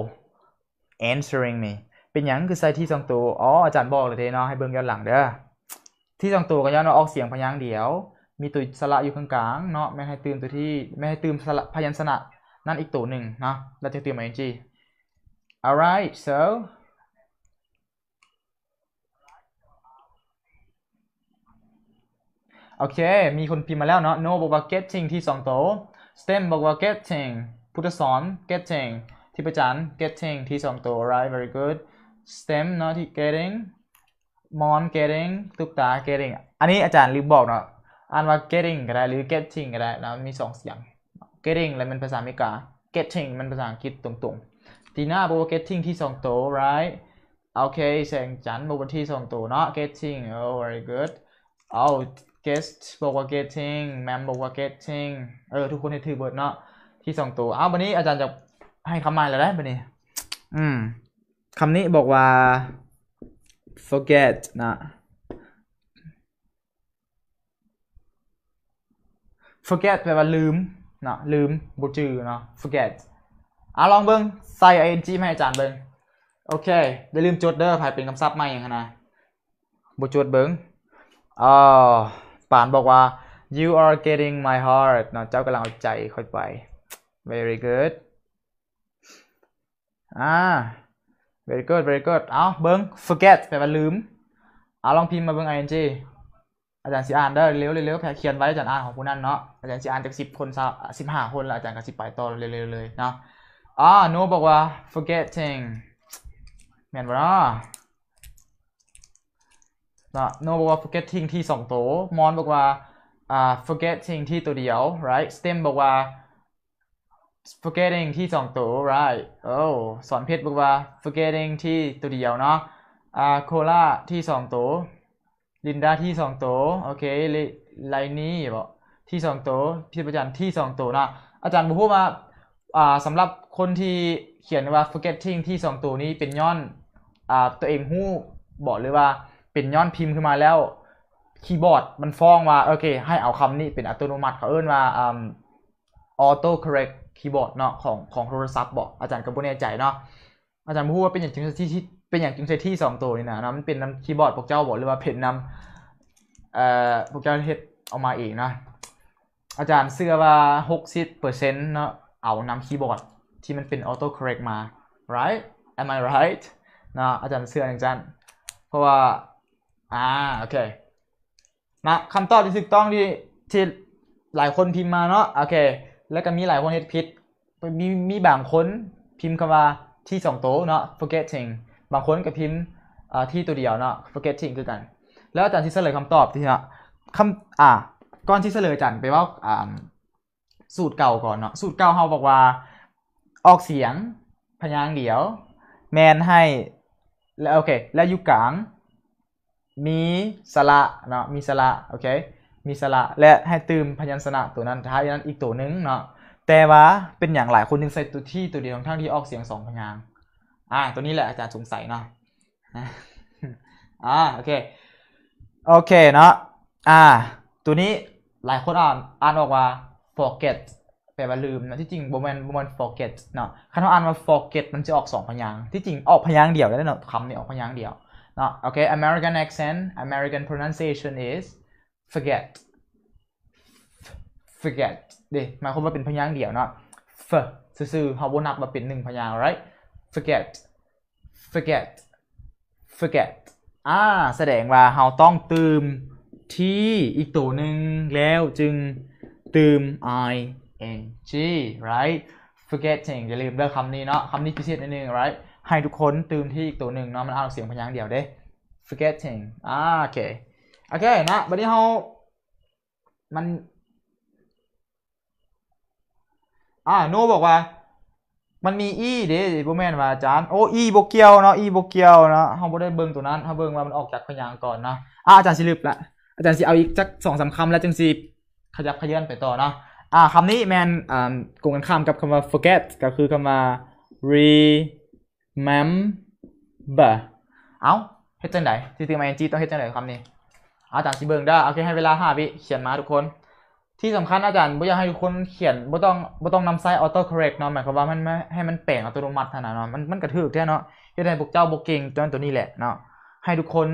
answering me เป็นอย่างคือใส่ที่สองตัว อ๋อ อาจารย์บอกเลยเทเนาะให้เบิ่งย้อนหลังเด้อ ที่สองตัวก็ย้อนออกเสียงพยางค์เดียว มีตัวสระอยู่ข้างกลางเนาะไม่ให้ตื่มตัวที่ไม่ให้ตื่มสระพยัญชนะนั่นอีกตัวหนึ่งนะเราจะตื่ยมา ng alright so โอเค มีคนพิมพ์มาแล้วเนาะ no บอกว่า getting ที่สองโต stem บอกว่า getting พุทธสอน getting ที่ประจัน getting ที่สองโต right very good stem เนาะที่ getting มอน getting ตุกตา getting อันนี้อาจารย์ลืมบอกเนาะอ่านว่า getting ก็ได้หรือ getting ก็ได้นะมีสองเสียง getting แล้วมันภาษาอเมริกา getting มันภาษาอังกฤษตรงๆตีหน้าบอกว่า getting ที่สองโต right โอเคแสงจันทร์บอกว่าที่สองโตเนาะ getting oh very good เอา get บอกว่า getting แมมบอกว่า getting เออ ทุกคนให้ถือเบิดเนาะที่สองตัว เอาวันนี้อาจารย์จะให้คำใหม่แล้วได้ปันี่อืมคำนี้บอกว่า forget นะ forget แปลว่าลืมนะลืมบูจือเนาะ forget อ่ะลองเบิ้งใส่ ing มาหมอาจารย์เบิ้งโอเคอย่าลืมจดเด้อภายเป็นคำศัพท์ใหม่อย่างนะบูจดเบิ้งอ๋อปานบอกว่า you are getting my heart เนาะเจ้ากำลังเอาใจค่อยไป very good อ่า very good very good เอาเบิ้ง forget แปลว่าลืม เอาลองพิมพ์มาเบิ้ง ing อาจารย์สิอ่านได้เร็วเร็วแผ่เขียนไว้อาจารย์อ่านของคุณนั่นเนาะ อาจารย์สิอ่านจากสิบคนสิบห้าคนแล้วอาจารย์ก็สิไปต่อเร็วๆเลยเนาะอ่าโนบอกว่า forgetting แมนบ่เนาะนะโนบอกว่า forgetting ที่สองตัวมอนบอกว่าอ่า forgetting ที่ตัวเดียว right stem บอกว่า forgetting ที่สองตัว right โอ้สอนเพชรบอกว่า forgetting ที่ตัวเดียวเนาะอ่าโคลาที่สองตัวลินดาที่สองตัวโอเคไลนี่บอกที่สองตัวพี่ประจันที่สองตัวนะอาจารย์บอกว่าอ่าสำหรับคนที่เขียนว่า forgetting ที่สองตัวนี้เป็นย้อนอ่าตัวเองหู้บอกเลยว่าเป็นย้อนพิมพ์ขึ้นมาแล้วคีย์บอร์ดมันฟ้องว่าโอเคให้เอาคำนี้เป็นอัตโนมัติเขาเอิ้นว่าออโต้คอร์เรกคีย์บอร์ดเนาะของของโทรศัพท์บอกอาจารย์กับพวกน้ใจเนาะอาจารย์พูดว่าเป็นอย่างจริงที่เป็นอย่างจริงที่สองตัวนี่นะนะมันเป็นน้ำคีย์บอร์ดพวกเจ้าบอกหรือว่าเพนน้ำเอ่อพวกเจ้าเฮ็ดออกมาเองนะอาจารย์เสื้อว่าหกสิบเปอร์เซ็นต์เนาะเอานำคีย์บอร์ดที่มันเป็นออโต้คอร์เรกมา right am I right นะอาจารย์เสื้ออย่างจันเพราะว่าอ่าโอเคนะคำตอบที่ถูกต้องที่ที่หลายคนพิมพ์มาเนาะโอเคแล้วก็มีหลายคนเห็นผิดมีมีบางคนพิมพ์คำว่าที่สองโตเนาะ forgetting บางคนก็พิมพ์ที่ตัวเดียวเนาะ forgetting คือกัน แล้วอาจารย์ที่เฉลยคำตอบที่เนาะคำอ่าก่อนที่เฉลยจารย์ไปว่าอ่าสูตรเก่าก่อนเนาะสูตรเก่าเขาบอกว่าออกเสียงพยางค์เดียว แมนให้ แล้วโอเคแล้วอยู่กลางมีสระเนาะมีสระโอเค มีสระและให้เติมพยัญชนะตัวนั้นท้ายนั้นอีกตัวนึงเนาะแต่ว่าเป็นอย่างหลายคนนึงใส่ตัวที่ตัวเดียวทั้งที่ออกเสียงสองพยางอ่า ตัวนี้แหละอาจารย์สงสัยเนาะอ่าโอเค โอเคเนาะอ่า ตัวนี้หลายคนอ่านอ่านออกว่า forget แปลว่าลืมนะที่จริงบมแมนบมแมน forget เนาะคัน่าอ่านว่า forget มันจะออกสองพยางที่จริงออกพยางเดียวแล้วเนาะคำนี้ออกพยางเดียว Now, okay, American accent, American pronunciation is forget. forget เดี๋ยหมายความว่าเป็นพยางค์เดียวเนาะ f ซื่อๆเขาบนับมาเป็นหนึ่งพยางค์ right forget forget forget อ่า แสดงว่าเราต้องเติมที่อีกตัวหนึ่งแล้วจึงเติม i n g right forgetting อย่าลืมเลือกคำนี้เนาะคำนี้พิเศษนิดนึง right ให้ทุกคนตื่มที่อีกตัวหนึ่งเนาะมันเอาเสียงพยางค์เดียวเด้ forgetting อ่าโอเค โอเคนะบัดนี้เรามัน อ่าโนบอกว่า มันมีอีเด้บุแม่นว่าอาจารย์ โอ้อีบเกียว เนาะอีบเกียวเนาะเฮาบ่ได้เบิ่งตัวนั้นเฮาเบิ่งว่ามันออกจากพยางค์ก่อนเนาะ อ่าอาจารย์สิลึบละ อาจารย์สิเอาอีกจัก2-3คำแล้วจึงสิ ขยับขยื่นไปต่อเนาะอ่าคำนี้แมนอ่ากงกันข้ามกับคำว่า forget ก็คือคำว่า re แมมบะเอาเฮ็ดจังไดนที่ถึงมานจีต้องเฮ็ดจังไดนคำนี้ อาจารย์สิเบิงได้โอเคให้เวลาห้าวิ เขียนมาทุกคน ที่สำคัญอาจารย์บ่อยากให้ทุกคนเขียนบ่ต้องบ่ต้องนำใช้อ u t o c อ r r e c กเนาะหมายความว่ามันให้มันแปลงอัตโนมัติขนานั้นเนาะมันมันกระทึกแท้เนาะเฮ็ดให้พวกเจ้าบ่เก่งจนตัวนี้แหละเนาะ ให้ทุกคน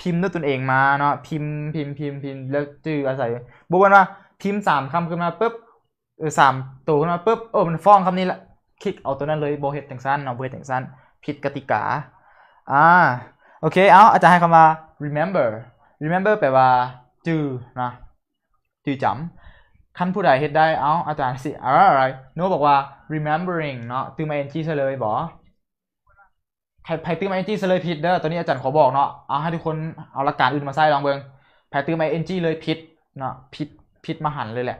พิมพ์ด้วยตนเองมาเนาะพิมพ์พิมพ์พิมพ์พิมพ์แล้วจืออาศัยบ่แว่าพิมพ์ 3คำขึ้นมาปึ๊บเออ3ตัวขึ้นมาปึ๊บเออมันฟ้องคำนี้ละคลิกเอาตัวนั้นเลยโบเฮดแต่งสั้นเอาเบเฮดแต่งสั้นผิดกติกาอ่าโอเคเอาอาจารย์ให้คำว่า remember remember แปลว่าจือนะจือจำขั้นผู้ใดเฮ็ดได้เอาอาจารย์สิอะไรโน้บอกว่า remembering เนาะตื้อมานจีซะเลยบอกรใครตื้อมานจ g ซะเลยผิดเด้อ ตัวนี้อาจารย์ขอบอกเนาะเอาให้ทุกคนเอาหลักการอื่นมาใส่ลองเบิ่งใครตื้อมานจ g เลยผิดเนาะผิดผิดมหันเลยแหละ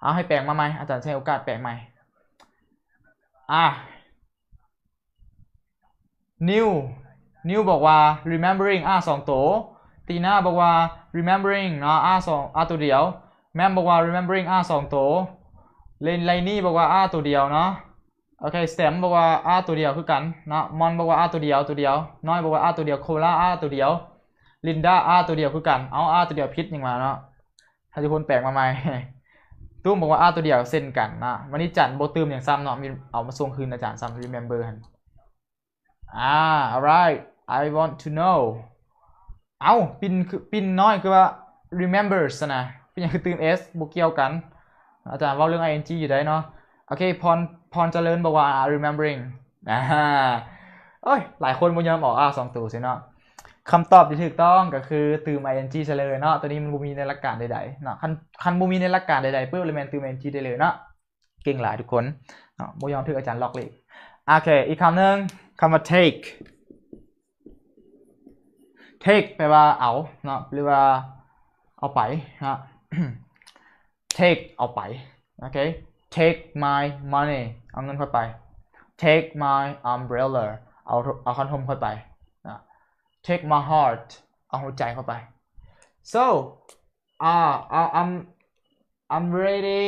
เอาให้แปลงมาใหม่อาจารย์ใช้โอกาสแปลงใหม่อ่ะนิว นิวบอกว่า remembering อาสองตัว ตีน่าบอกว่า remembering เนาะอาสองอตัวเดียวแมมบอกว่า remembering อาสองตัว เลนไลนี่บอกว่าอาตัวเดียวเนาะ โอเคสเต็มบอกว่าอาตัวเดียวคือกันนะมอนบอกว่าอาตัวเดียวตัวเดียว น้อยบอกว่าอาตัวเดียว โคลาอาตัวเดียว ลินดาอาตัวเดียวคือกัน เอาอาตัวเดียวพิษยังมาเนาะถ้าทุกคนแปลกมาใหม่ตุ้มบอกว่าอ้าวตัวเดียวเส้นกันนะวันนี้จันโบตืมอย่างซ้ำเนาะมีเอามาส่งคืนอาจารย์ซ้ำ remember ฮันอ่า alright I want to know เอาปินคือปินน้อยคือว่า remembers นะปินยังคือตืม s บวกเกี่ยวกัน อาจารย์ว่าเรื่อง ing อยู่ได้เนาะโอเคพรพรเจริญบอกว่า remembering อ่าเอ้ยหลายคนบ่ยอมออกอ้าสองตัวสิเนาะคำตอบที่ถูกต้องก็คือตืม ing ใช่เลยเนาะตัวนี้มันบูมีในหลักการใดๆเนาะ คันคันบูมีในหลักการใดๆเพื่อ element ตืม ing ได้เลยเนาะ เก่งหลายทุกคนเนาะโมยองถืออาจารย์ล็อกเลย โอเค อีกคำหนึ่งคำว่า take take แปลว่าเอาเนาะ หรือว่าเอาไปนะ take เอาไป โอเค take my money เอาเงินค่อยไป take my umbrella เอาเอาคันทมค่อยไป take my heart เอาหัวใจเข้าไป so uh, uh I'm I'm ready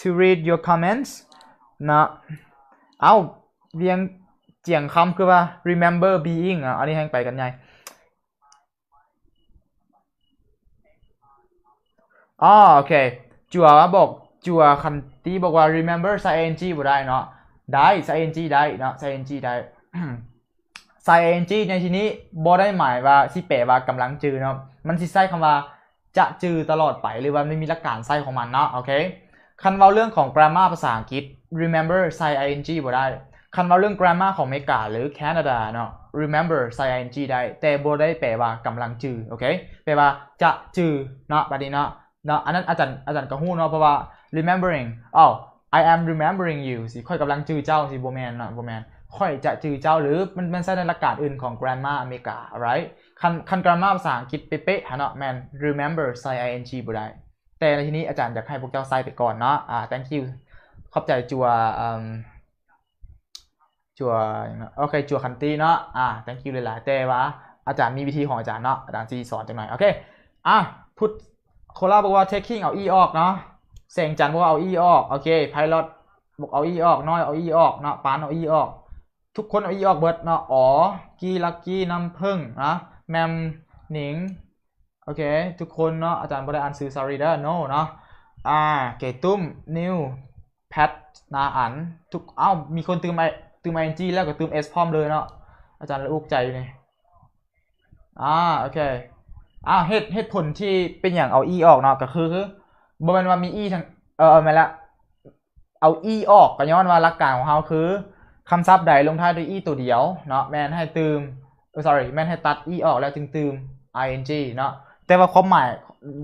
to read your comments นะเอาเรียงเจียงคำคือว่า remember being อ่ะอันนี้แห้งไปกันไงอ๋อโอเค จัวบอกจัวคันตีบอกว่า remember ing บ่ได้เนาะได้ ing ได้เนาะ ing ได้ใส่เอนจีในที่นี้บ่ได้หมายว่าสิเปะว่ากำลังจือเนาะมันสิใส่คำว่าจะจือตลอดไปหรือว่าไม่มีหลักการใส่ของมันเนาะโอเคคันว่าเรื่องของ grammar ภาษาอังกฤษ remember ใส่ ing บ่ได้คันว่าเรื่อง grammar ของเมกาหรือแคนาดาเนาะ remember ใส่ ing ได้ แต่บ่ได้แปลว่ากำลังจือโอเคแปลว่าจะจือเนาะบัดนี้เนาะเนาะอันนั้นอาจารย์อาจารย์ก็ฮู้เนาะเพราะว่า remembering อ้าว I am remembering you สิค่อยกำลังจือเจ้าสิบ่แม่นเนาะบ่แม่นค่อยจะจือเจ้าหรือมันมันใช้ในอาการอื่นของ grammar อเมริกา right คันคัน grammar ภาษาอังกฤษเป๊ะๆฮะเนาะ man remember ใส่ ing บุได้ แต่ในที่นี้อาจารย์อยากให้พวกเจ้าใส่ไปก่อนเนาะอ่า thank you ขอบใจจัว จัวโอเค จัวคันตี้เนาะอ่า thank you เลยหลายแต่ว่า อาจารย์มีวิธีของอาจารย์เนาะอาจารย์จีสอนจังหน่อย โอเค อ่ะพูดโคลาบอกว่า taking เอา e ออกเนาะเสงจันบอกว่าเอา e ออก โอเค pilot บอกเอา e ออกน้อยเอา e ออก เนาะปานเอา e ออกทุกคนเอาอีออกเบิดเนาะอ๋อ กี้ลักกี้น้ำพึ่งนะแมมหนิง โอเค ทุกคนเนาะอาจารย์บริอันซื้อซารีเดอร์โนเนาะอ่าเกตุ้ม นิวแพท นาอันทุกเอ้ามีคนตืมไอตืมไอเอ็นจีแล้วก็ตืมเอสพร้อมเลยเนาะอาจารย์ละอุกใจเลยอ่าโอเคอ้าวเหตุเหตุผลที่เป็นอย่างเอาอีออกเนาะก็คือคือบรันว่ามีอีทั้งเออไมาละเอาอีออกก็ย้อนว่าหลักการของเขาคือคำศัพท์ใดลงท้ายด้วยอีตัวเดียวเนาะแมนให้ตืม sorry แมนให้ตัดอีออกแล้วจึงตืม ing เนาะแต่ว่าความหมาย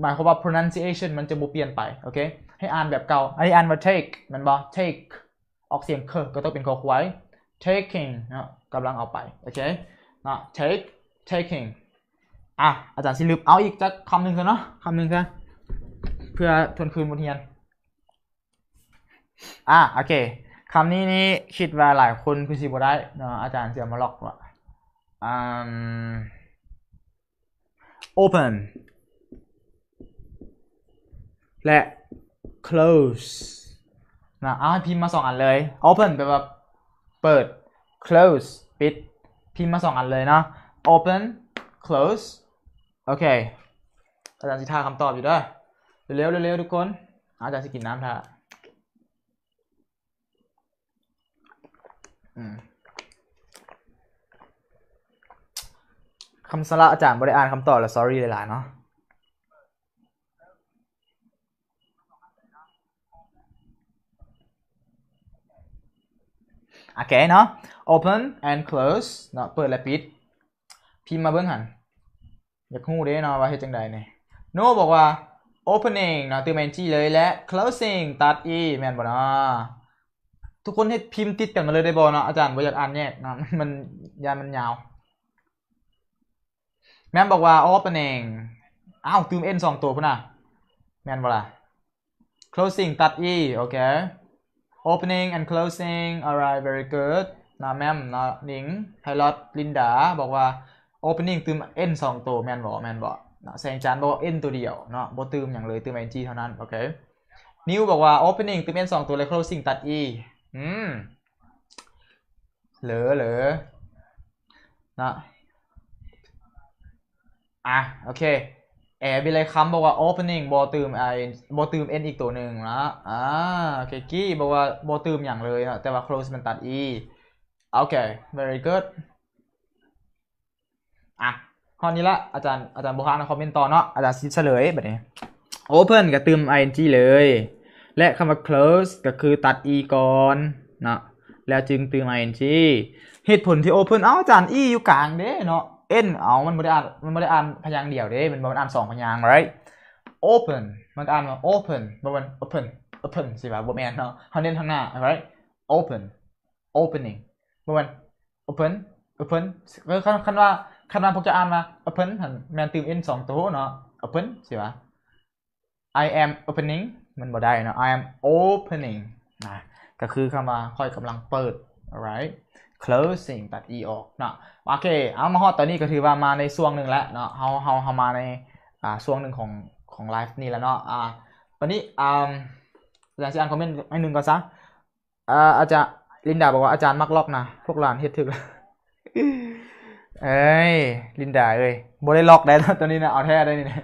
หมายความว่า pronunciation มันจะบ่เปลี่ยนไป โอเค ให้อ่านแบบเก่าอันนี้อ่านว่า take มันบ่ take ออกเสียงเค ก็ต้องเป็นคอควาย taking เนาะกำลังเอาไป โอเคเนาะ take taking อ่ะอาจารย์สิลืมเอาอีกจะคำหนึ่งอะเนาะคำหนึ่งอะเพื่อทวนคืนบทเรียนอ่ะโอเคคำนี้นี่คิดว่าหลายคนพิสิบได้เนาะอาจารย์เสียมาล็อกว่ะ open และ close นะอ้าวพิมพ์มาสองอันเลย open แปลว่า เปิด close ปิด พิมพ์มาสองอันเลยเนาะ open close โอเคอาจารย์สิท่าคำตอบอยู่ด้วยเร็วเร็วเร็วทุกคนอาจารย์สิกินน้ำท่าคำสละอาจารย์บริอ่านคำตอบแล้ว sorry หลายๆเนาะโอเคเนาะ open and close เนาะเปิดและปิด พิมพ์มาเบื้องหันอยากคู่เด้เนาะว่าเฮ็ดจังใดเนี่ยโนบอกว่า opening เนาะตัวแมนจี้เลยและ closing ตัดอีแมนบกเนาะทุกคนให้พิมพ์ติดกันมาเลยได้บอเนาะอาจารย์าอยากอ่านแยกนะมันยานมันยาวแม่บอกว่าอ๋อเป็นเองอ้าว ตืมเอ็นสองตัวพุ่นน่ะแม่นบ่ล่ะ closing ตัด e โอเค opening and closing alright very good นะแม่มนะนิงไพลอตลินดา บอกว่า opening ตืม n สองตัวแม่นบ่แม่นบ่นะแสงจานบอก n ตัวเดียวเนาะบ่ตืมอย่างเลย ตืมน n g เท่านั้นโอเค นิวบอกว่า opening ตืม n สองตัวเลย closing ตัด e อืม เหลือ เหลือนะอ่ะโอเค แอบไปเลยคำบอกว่า opening บอตืมไอบอตืม n อีกตัวหนึ่งนะอ่าโอเค กี้บอกว่าบอตืมอย่างเลยนะแต่ว่า close มันตัด e โอเค very good อ่ะข้อนี้ละอาจารย์อาจารย์บุคคลนนคอมเมนต์ต่อเนาะอาจารย์ซิเฉลยแบบนี้ open กับตืม ing เลยและคำว่า close ก็คือตัด e ก่อนนะแล้วจึงเติม ing เหตุผลที่ open เอาจาน e อยู่กลางเด้เนาะ n เอา มันไม่ได้อ่าน มันไม่ได้อ่านพยางค์เดียวเด้ มันมันอ่านสองพยางค์ right open มันอ่าน ว่า open บ่แมัน open open สิว่าบ่แม่นเนาะเขาเน้นทางหน้า right open opening บ่แมัน open open ก็คันคันว่าคันว่า พวกจะอ่านว่า open นแม่นติม n สองตัวเนาะ open สิว่า I am opening มันบอได้นะ I am opening นะ ก็คือคำว่าค่อยกำลังเปิด alright closing ตัด e ออกเนาะโอเคเอามาฮอตตอนนี้ก็ถือว่ามาในช่วงหนึ่งแล้วเนาะเฮาเฮา เฮามาในอ่าช่วงหนึ่งของของไลฟ์นี่แล้วเนาะอ่าตอนนี้อ่าอาจารย์อ่านคอมเมนต์ให้หนึ่งก่อนซะอ่าอาจารย์ลินดาบอกว่าอาจารย์มักล็อกนะ พวกหลานเฮ็ดถึกเอ้ยลินดาเอ้ยบ่ได้ล็อกได้ตอนนี้นะเอาแท้ได้นี่นะ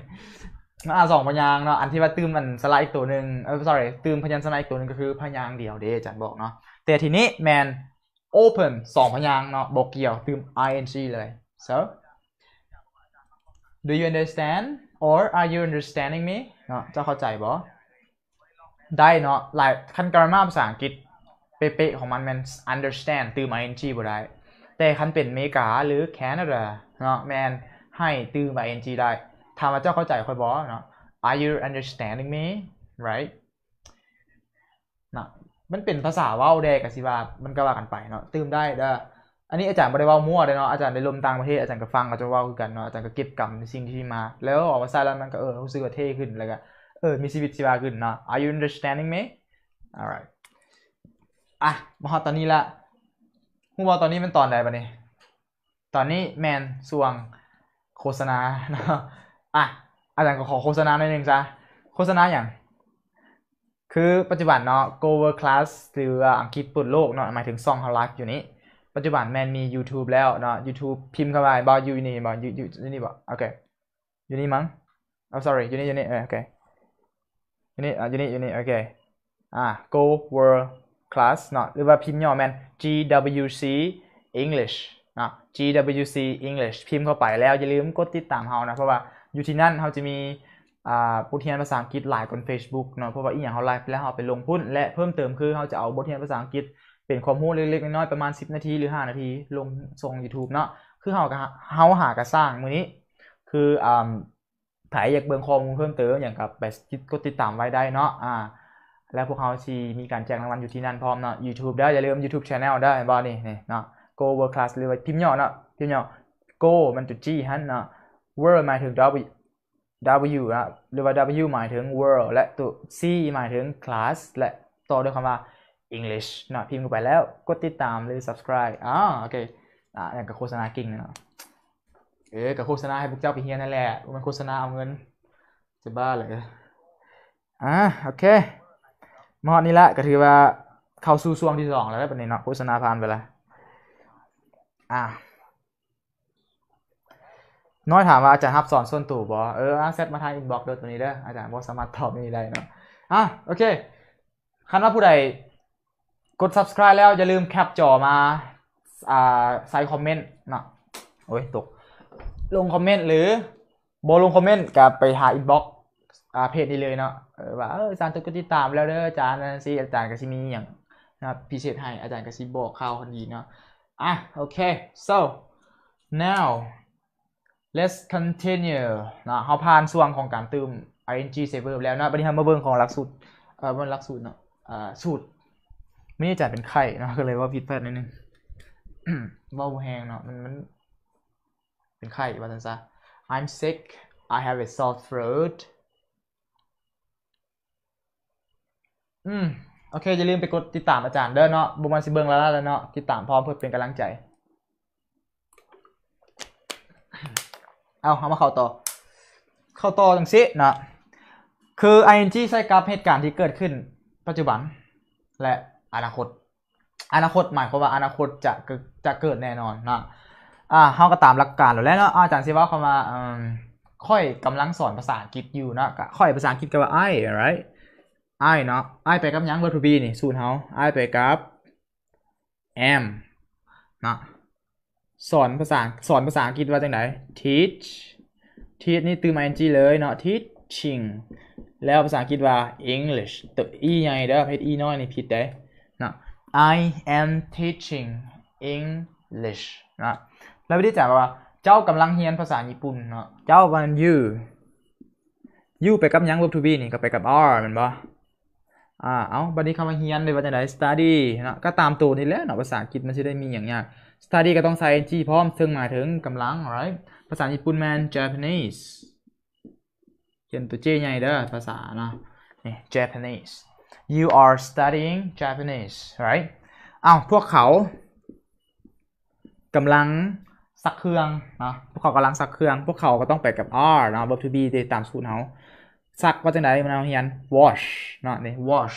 อ่าสองพยางเนาะอันที่ว่าตืมมันสไลด์อีกตัวหนึ่งเออ sorry ตืมพยัญชนะอีกตัวหนึ่งก็คือพยางเดียวเดจันบอกเนาะแต่ทีนี้ แมน open สองพยางเนาะบอกเกี่ยวตื้ม ing เลย so do you understand or are you understanding me เนาะจะเข้าใจบ่ได้เนาะหลายคันกรามาภาษาอังกฤษ เป๊ะๆของมัน แมน understand ตื้ม ing บ่ได้ แต่คันเป็นเมกา หรือแคนาดาเนาะแมนให้ตื้ม ing ได้ถามว่าเจ้าเข้าใจคอยบอกเนาะ Are you understanding me right นะมันเป็นภาษาว่าวแดกสิบามันก็ว่ากันไปเนาะตื่มได้เด้ออันนี้อาจารย์ไม่ได้ว่ามั่วเลยเนาะอาจารย์ได้ลมต่างประเทศอาจารย์ก็ฟังอาจารย์ว่าคือกันเนาะอาจารย์ก็เก็บกรรมในสิ่งที่มา แล้วออกมาซ่แล้วมันก็ เออรู้สึกว่าเท่ขึ้นแล้วก็เออ มีชีวิตชีวาขึ้นเนาะ Are you understanding me alright อ่ะมาฮอตตอนนี้ละฮูบอตอนนี้มันตอนใดปะเนี่ยตอนนี้แมนสวงโฆษณาเนาะอ่ะอาจารย์ก็ขอโฆษณาหน่อยหนึ่งจ้ะโฆษณาอย่าง คือปัจจุบันเนาะ Go World Class หรืออังกฤษปุ่นโลกเนาะหมายถึงซองฮารักอยู่นี้ปัจจุบันแมนมี YouTube แล้วเนาะ YouTube พิมพ์เข้าไปบอยูนี่บอยูยูนี่บอโอเคยูนี่มั้งอา sorry ยูนี่ยูนี่เออโอเคยูนี่อยูนี่ยูนี่โอเคอ่ะ Go World Class เนาะหรือว่าพิมพ์ย่อแมน GWC English นะ GWC English พิมพ์เข้าไปแล้วอย่าลืมกดติดตามเฮานะเพราะว่าอยู่ที่นั่นเขาจะมีบทเรียนภาษาอังกฤษหลายบนเฟซบุ๊กเนาะเพราะว่าอีหยังเขาไลฟ์แล้วเขาไปลงพุ่นและเพิ่มเติมคือเขาจะเอาบทเรียนภาษาอังกฤษเป็นความรู้เล็กๆน้อยๆประมาณ 10 นาที หรือ 5 นาที ลงส่งยูทูบเนาะ คือเขากัเขาหากระสร้างมือนี้ คืออ่า ถ่ายอยากเบิ่งข้อมูลเพิ่มเติมอย่างกับไปกดติดตามไว้ได้เนาะอ่าแล้วพวกเขาชีมีการแจ้งรางวัลอยู่ที่นั่นพร้อมเนาะยูทูบได้อย่าลืมยูทูบชาแนลได้บ่นี่นี่เนาะ Go World Class หรือว่าพิมพ์ย่อเนาะพิมพ์ย่อ Go มันจุดจี้ฮั่นเนาะ w o r l d หมายถึง w w นะหรือว่า w หมายถึง world และตัว c หมายถึง class และต่อด้วยคำว่า English นะพิมพ์เข้าไปแล้ว กดติดตามหรือ subscribe อ่าโอเค อ่าอย่างกับโฆษณากิ่งนาะ เออกับโฆษณาให้พวกเจ้าไปเฮียนั่นแหละ มันโฆษณาเอาเงิน จะบ้าเลยอ่าโอเคมอดนี้ละก็ถือว่าเข้าสู่ช่วงที่สองแล้วได้ประเด็นเนาะโฆษณาผ่านไปละ อ่าน้อยถามว่าอาจารย์ฮับสอนส่วนตูวบอเอออเซตมาทางอินบ็อกซ์โดยตัวนี้เด้ออาจารย์บอสามารถตอบนี่ได้เนาะ อ่ะ โอเค คันว่าผู้ใดกด subscribe แล้ว อย่าลืมแคปจอมา อ่าใส่คอมเมนต์เนาะ โอ้ย ตก ลงคอมเมนต์ หรือบอลงคอมเมนต์กับไปหาอินบ็อกซ์อ่าเพจนี้เลยเนาะว่าอาจารย์ตุกติดตามแล้วเด้ออาจารย์นีสิอาจารย์ก็ชิมีอย่างนะพิเศษให้อาจารย์ก็ชิบอกข่าวคนดีเนาะ อ่ะโอเค so now let's continue นะเขาผ่านส่วนของการเติม ing saver แล้วนะบริหีรมาเบิ้งของหลักสูตรเอ่อมันหลักสูตรเนาะอ่าสูตรไม่ได้จัดเป็นไข่นะก็เลยว่าผิดพลาดนิดนึงว่าแหงเนาะมันมัน เป็นไข้ว่าซันซะ I'm sick I have a sore throat อืม โอเคอย่าลืมไปกดติดตามอาจารย์เด้อเนาะบุมันสิเบิ้งแล้วแล้วเนาะ ติดตามพร้อมเพื่อเป็นกำลังใจเอาเอามาเข้าต่อ เข้าต่อจังสินะคือ ing ใช้กราฟเหตุการณ์ที่เกิดขึ้นปัจจุบัน และอนาคต อนาคตหมายความว่าอนาคตจะจะเกิดแน่นอนนะอ่าเฮาก็ตามหลักการ แล้วแล้วเนาะอาจารย์สิว่าเข้ามาอค่อยกำลังสอนภาษาอังกฤษอยู่นะค่อยภาษาอังกฤษก็ว่า I right I เนาะ I ไปกับยังเ e r b ์ทูบนี่สูตรเฮา I ไปกับ am นะสอนภาษาสอนภาษาอังกฤษว่าจังไหน teach teach นี่ตื่อมา ing เลยเนาะ teaching แล้วภาษาอังกฤษว่า English ตัว e ังไงเด้อเพชร e น้อย นี่ผิดได้เนาะ I am teaching English นะแล้วไม่ได้จ่กว่าเจ้ากำลังเรียนภาษาญี่ปุ่นเนาะเจ้าวัน you you ไปกับยัง verb to be นี่ก็ไปกับ are มันบ่อ่าเอาบัดนี้คำว่าเฮียนเลยว่าจะได้ study เนาะก็ตามตัวนี่แหละเนาะภาษาอังกฤษมันจะได้มีอย่างยาก study ก็ต้องใส่ g พร้อมซึ่งหมายถึงกำลัง alright ภาษาญี่ปุ่นแมน Japanese เขียนตัว J ใหญ่เด้อ ภาษาเนาะนี่ Japanese you are studying Japanese right อ้าว พวกเขากำลังซักเครื่องนะพวกเขากำลังซักเครื่อง พวกเขาก็ต้องไปกับ are นะ verb to be ตามสูตรเขาซักว่าจะไดนมันเอาเฮียน wash เนาะนี่ wash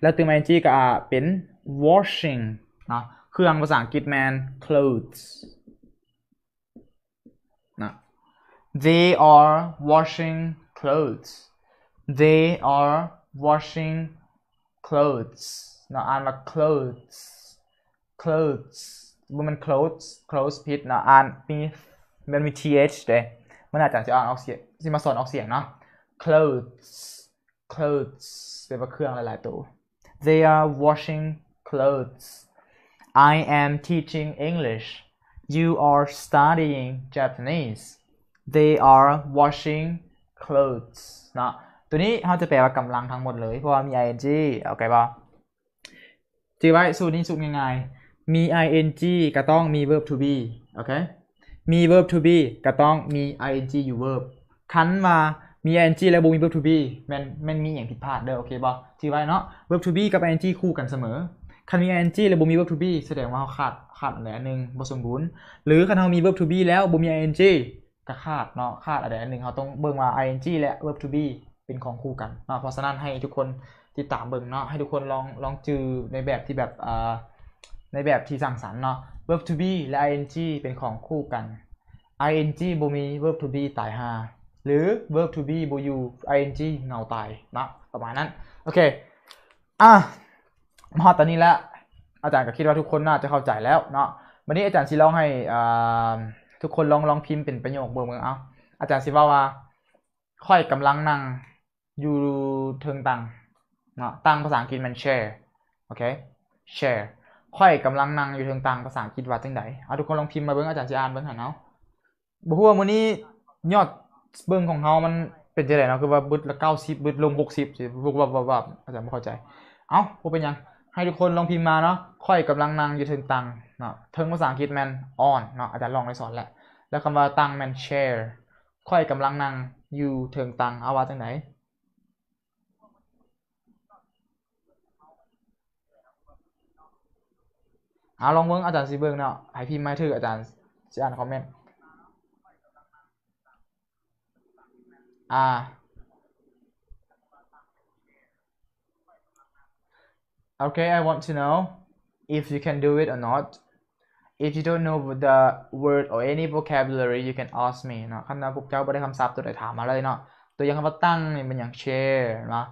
แล้วตัว ing ก็เป็น washing นะครื่องภาษาอังกฤษแมน clothes นะ they are washing clothes they are washing clothes นะอ่าน่า clothes clothes มัน clothes clothes ผิดนะอ่านมีมันมี th เด้มันอาจจะจะอ่านออกเสียงีิมาสอนออกเสียงเนาะ clothes clothes เียกว่าเครื่องหลายๆตัว they are washing clothes I am teaching English. You are studying Japanese. They are washing clothes นะตัวนี้เขาจะแปลว่ากำลังทั้งหมดเลย เพราะว่ามี ing โอเคปะจีไว้สูตรนี้สูตรง่ายๆมี ing ก็ต้องมี verb to be โอเค มี verb to be ก็ต้องมี ing อยู่ verb คันมา มี ing และบกมี verb to be มันมันมีอย่างผิดพลาดเด้อ โอเคปะจีไว้เนาะ verb to be กับ ing คู่กันเสมอคันมี i จีแล้วบ่มีเวิร์บทูบีแสดงว่าเขาขาดขาดอันใดอันหนึงบ่สมบูรณ์ หรือคันเฮามีเวิร์บทูบีแล้วบ่มีอ i จีก็ขาดเนาะขาดอันใดอันหนึงเขาต้องเบิ่งว่าอ i จีและเวิร์บทูบีเป็นของคู่กันเนาะเพราะฉะนั้นให้ทุกคนติดตามเบิ่งเนาะให้ทุกคนลองลองจือในแบบที่แบบอ่าในแบบที่สั่งสรรเนาะเวิร์บทูบีและ ing เป็นของคู่กัน ing บ่มีเวิร์บทูบีตายหาหรือเวิร์บทูบ่อยู่ ing เงาตายนะประมาณนั้นโอเคอ่ะมาตอนนี้แล้วอาจารย์ก็คิดว่าทุกคนน่าจะเข้าใจแล้วเนาะวันนี้อาจารย์สิลองให้ทุกคนลองลองพิมพ์เป็นประโยคเบอรงเบิงเอาอาจารย์สิว่าว่าค่อยกำลังนั่งอยู่เทิงตังเนาะตังภาษาอังกฤษมันแชร์โอเคแชร์ค่อยกำลังนั่งอยู่เทิงตังภาษาอังกฤษว่าจังไดเอาทุกคนลองพิมพ์มาเบิองอาจารย์สิอ่านเบิองหันเนาะบ่ฮว่ามืนอนี้ยอดเบิองของเฮามันเป็นจังไนเนาะคือว่าบึดละเก้าสิบบึดลงหกสิบบึบวบบวบอาจารย์ไม่เข้าใจเอ้าพูดเป็นยังให้ทุกคนลองพิมพ์มาเนาะ ค่อยกำลังนางอยู่ถึงตัง เนาะเทิงภาษาอังกฤษแมนออนเนาะอาจารย์ลองไปสอนแหละ แล้วคำว่าตังแมนแชร์ค่อยกำลังนางอยู่ถึงตัง เอาว่าจางไหนเอาลองเบิ้งอาจารย์สีเบิ้งเนาะ ให้พิมพ์มาถืออาจารย์จะอ่านคอมเมนต์ อ่า okay I want to know if you can do it or not if you don't know the word or any vocabulary you can ask me นะคำนามพวกเจ้าไม่ได้คำศัพท์ตัวไหนถามมาเลยเนาะตัวอย่างคำว่าตั้งนี่เป็นอย่าง s h a r นะ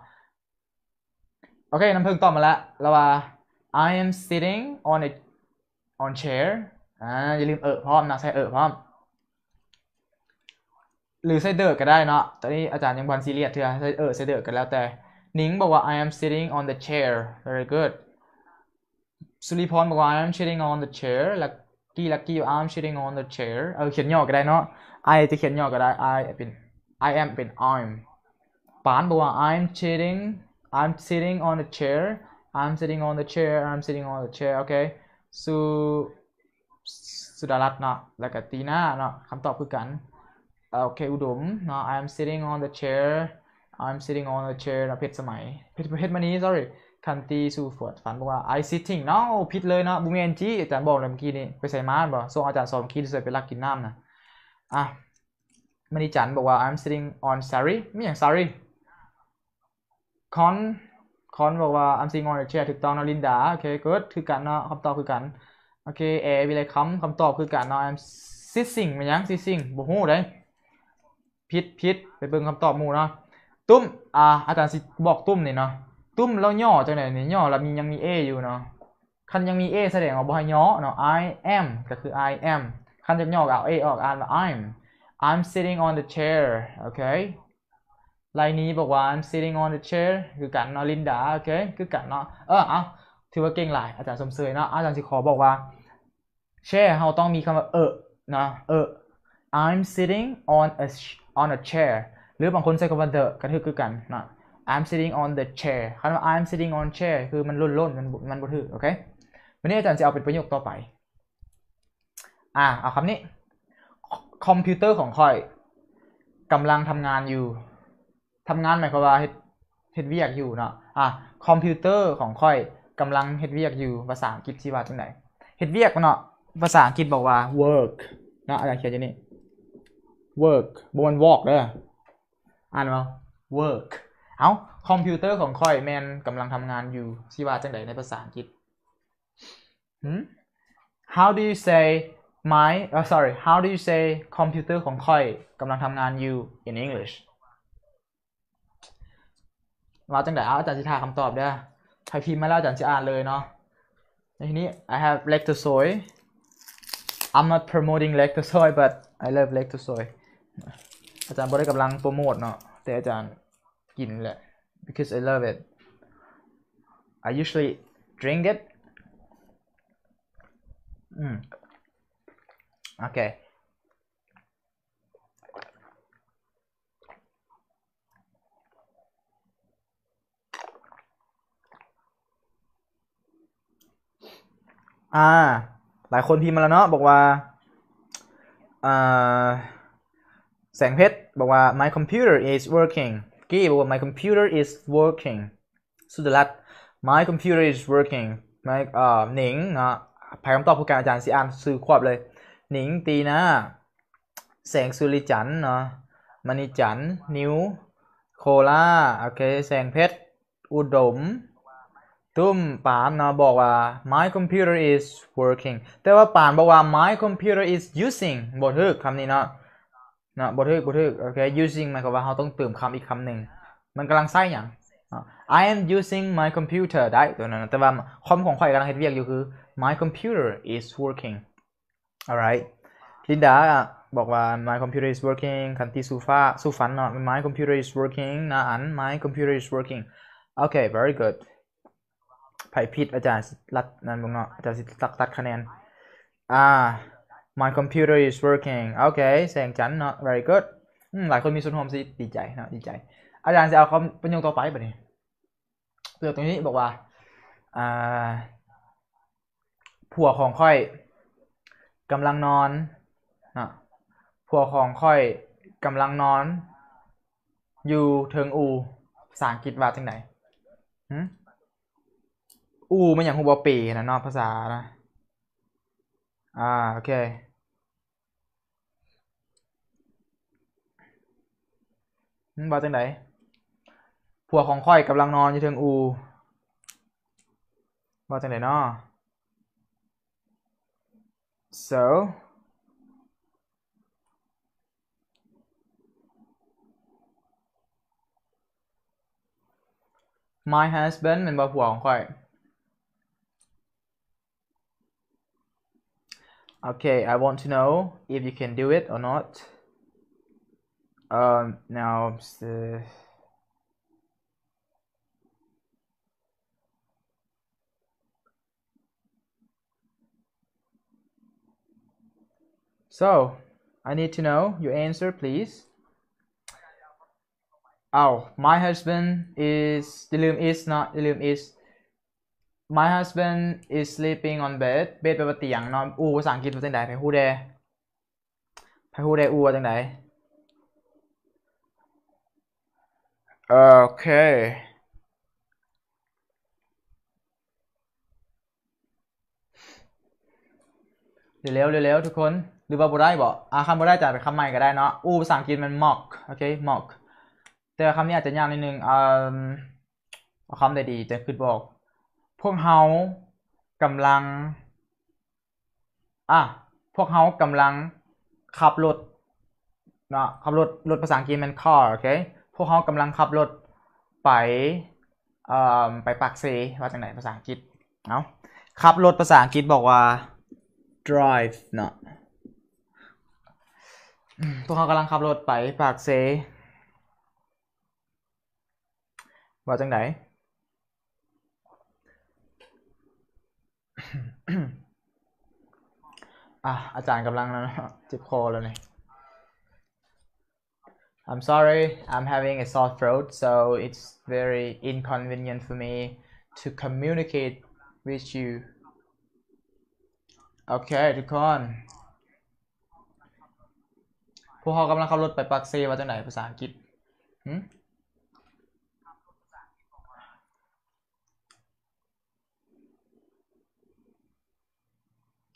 โอเคน้ำพึ่งตอบมาแล้วเราว่า I am sitting on a on chair อ่าอย่าลืมเออพร้อมนะใช้เออพร้อม หรือใช้เดอร์ก็ได้เนาะตอนนี้อาจารย์ยังบอลซีเรียสเถอะใช้เออใช้เดอร์ก็แล้วแต่นิงบอกว่า I am sitting on the chair very good สุริพรบอกว่า I am sitting on the chair ลักกี้ลักกี้ I am sitting on the chair เออเขียนย่อก็ได้เนาะ I จะเขียนย่อก็ได้ I เป็น I am เป็น I'm ปานบอกว่า I'm a sitting I'm sitting on the chair I'm sitting on the chair I'm sitting on the chair โอเคสุสุดารัตน์เนาะแล้วก็ตีหน้าเนาะคำตอบคือกันโอเคอุดมเนาะ I'm a sitting on the chair I'm sitting on a chair นะเพชรสมัยเพชรเพชรมณี sorry คันตีสูฟอร์ดฝันบอกว่า I sitting เนาะผิดเลยนะบุเมนจีอาจารย์บอกเลยเมื่อกี้นี่ไปใส่มาบอกส่งอาจารย์สอนคีดเสร็จไปรักกินน้ำนะอ่ะ มณีจันบอกว่า I'm sitting on sorry ไม่อย่าง sorry คอน คอนบอกว่า I'm sitting on a chair ถูกต้องนะลินดาโอเค g ก o d คือกันเนาะคำตอบคือกันโอเคแอร์วิไลคัมคำตอบคือกันเนาะ I'm sitting ม่ยัง sitting บ่หูได้ผิดผิดไปเบิ่งคำตอบหมู่เนาะตุ้มอ่า อาจารย์สิ บอกตุ้มเนี่ยเนาะ ตุ้มเราย่อจังไหนเนี่ย่อเรามี ยัง มีเออยู่ เนาะคันยัง มีเอแสดงออกบ่ใหย่อเนาะ I am ก็คือ I am คันจะย่อเอาเอออกอ่านว่า I'm I'm sitting on the chair โอเคไลน์นี้บอกว่า I'm sitting on the chair คือกันเนาะลินดาโอเคคือกันเนาะ เออเอา ถือว่าเก่งหลาย อาจารย์สมเสยเนาะ อาจารย์สิขอ บอกว่าแช่เราต้องมีคำว่าเออนะเออ I'm sitting on a on a chair หรือบางคนใช้คำว่า the กันคือกันนะ I'm sitting on the chair คำว่า I'm sitting on chair คือมันล้นล้นมันมันบทึกโอเค วันนี้อาจารย์จะเอาเป็นประโยคต่อไป อ่าเอาคำนี้ คอมพิวเตอร์ของคอยกำลังทำงานอยู่ ทำงานหมายความว่าเฮ็ดเฮ็ดเวียกอยู่เนาะ อ่ะ คอมพิวเตอร์ของคอยกำลังเฮ็ดเวียกอยู่ ภาษาอังกฤษที่ว่าจังไหนเฮ็ดเวียกเนาะ ภาษาอังกฤษบอกว่า work นะอาจารย์เขียนอย่างนี้ work บน walk เด้อ่านว่า work เอา้าคอมพิวเตอร์ของคอยแมนกำลังทำงานอยู่ที่ว่าจังไดในภาษาอังกฤษ how do you say my oh sorry how do you say คอมพิวเตอร์ของคอยกำลังทำงานอยู่ in English ว่าจังไดอาจารย์จิทาคำตอบเด้อใครพิมพ์มาแล้วอาจารย์จะอ่านเลยเนาะ ในทีนี้ I have l e c t o s o y I'm not promoting l e c t o s o y but I love l e c t o s o y อาจารย์บริกำลังโปรโมทเนาะแต่อาจารย์กินแหละ because I love it I usually drink it อืมโอเค อ่า หลายคนพิมพ์มาแล้วเนาะบอกว่าอ่าแสงเพชร บอกว่า my computer is working กี้บอกว่า my computer is working สุดรัต my computer is working my เอ่อหนิงนะภายคำตอบผู้การอาจารย์ซีอานซื้อควบเลย หนิงตีนะแสงสุริจันเนาะมณีจันนิ้วโคลาโอเคแสงเพชร อุดมตุ้ม ปานเนาะบอกว่า my computer is working แต่ว่าปานบอกว่า my computer is using บทึกคำนี้เนาะนะบทึกบทึกโอเค using หมายความว่าเราต้องเติมคำอีกคำหนึ่งมันกำลังใส่อย่าง I am using my computer ได้ตัวนั้นแต่ว่าคอมของข่อยกำลังเห็ดเรียกอยู่คือ my computer is working alright ลินดาบอกว่า my computer is working คันที่ซูฟ้าซูฟันเนาะ my computer is working นะอัน my computer is working โอเค very good ไผ่พิดอาจารย์รัด นั่นบุงเนาะอาจารย์ตักตัดคะแนนอ่า my computer is working โอเคแสงจันเนาะ very good หลายคนมีส่วนร่วมสิดีใจนะดีใจ อาจารย์จะเอาคำประโยคต่อไปแบบนี้ปรื่ยคตรงนี้บอกว่าผัวของค่อยกำลังนอนนะผัวของค่อยกำลังนอนอยู่เทิงอู ภาษาอังกฤษว่าที่ไหน อูมันอย่างฮูบอปีนะนอกภาษานะ อ่าโอเคว่าจังไหนผัวของค่อยกำลังนอนอยู่เทิงอูว่าจังไหนนาะ so my husband เป็นบ่ผัวของค่อยโอเค I want to know if you can do it or not Um, now, the... Uh, so, I need to know your answer, please. Oh, my husband is the room is not the room is my husband is sleeping on bed bed แปลว่าเตียงนอนอู้ภาษาอังกฤษว่าจังได๋ไปฮู้แดไปฮู้แดอู้ว่าจังได๋โอเดี๋ยวเร็วเวเร็วทุกคน หรือว่าบได้บกอาคำบได้จ่ายเป็นคำใหม่ก็ได้เนาะอู้ภาษาอังกฤษมัน mock โอเค mock แต่คำนี้อาจจะยากนิดนึงอ่าคำได้ดี จะคือบอก พวกเฮากำลัง อ่ะ พวกเฮากำลังขับรถเนาะขับรถ รถภาษาอังกฤษมัน car โอเคพวกเขากำลังขับรถไปไปปากเซว่าจังไหนภาษาอังกฤษเอาขับรถภาษาอังกฤษบอกว่า drive เนะพวกเขากำลังขับรถไปปากเซว่าจังไหนอ่ะอาจารย์กำลังแล้วนะจ็บคอแล้วเนี่ย I'm sorry, I'm having a sore throat, so it's very inconvenient for me to communicate with you. Okay ทุกคนพวกเขากำลังขับรถไปปักซีมาจากไหนภาษาอังกฤษหืม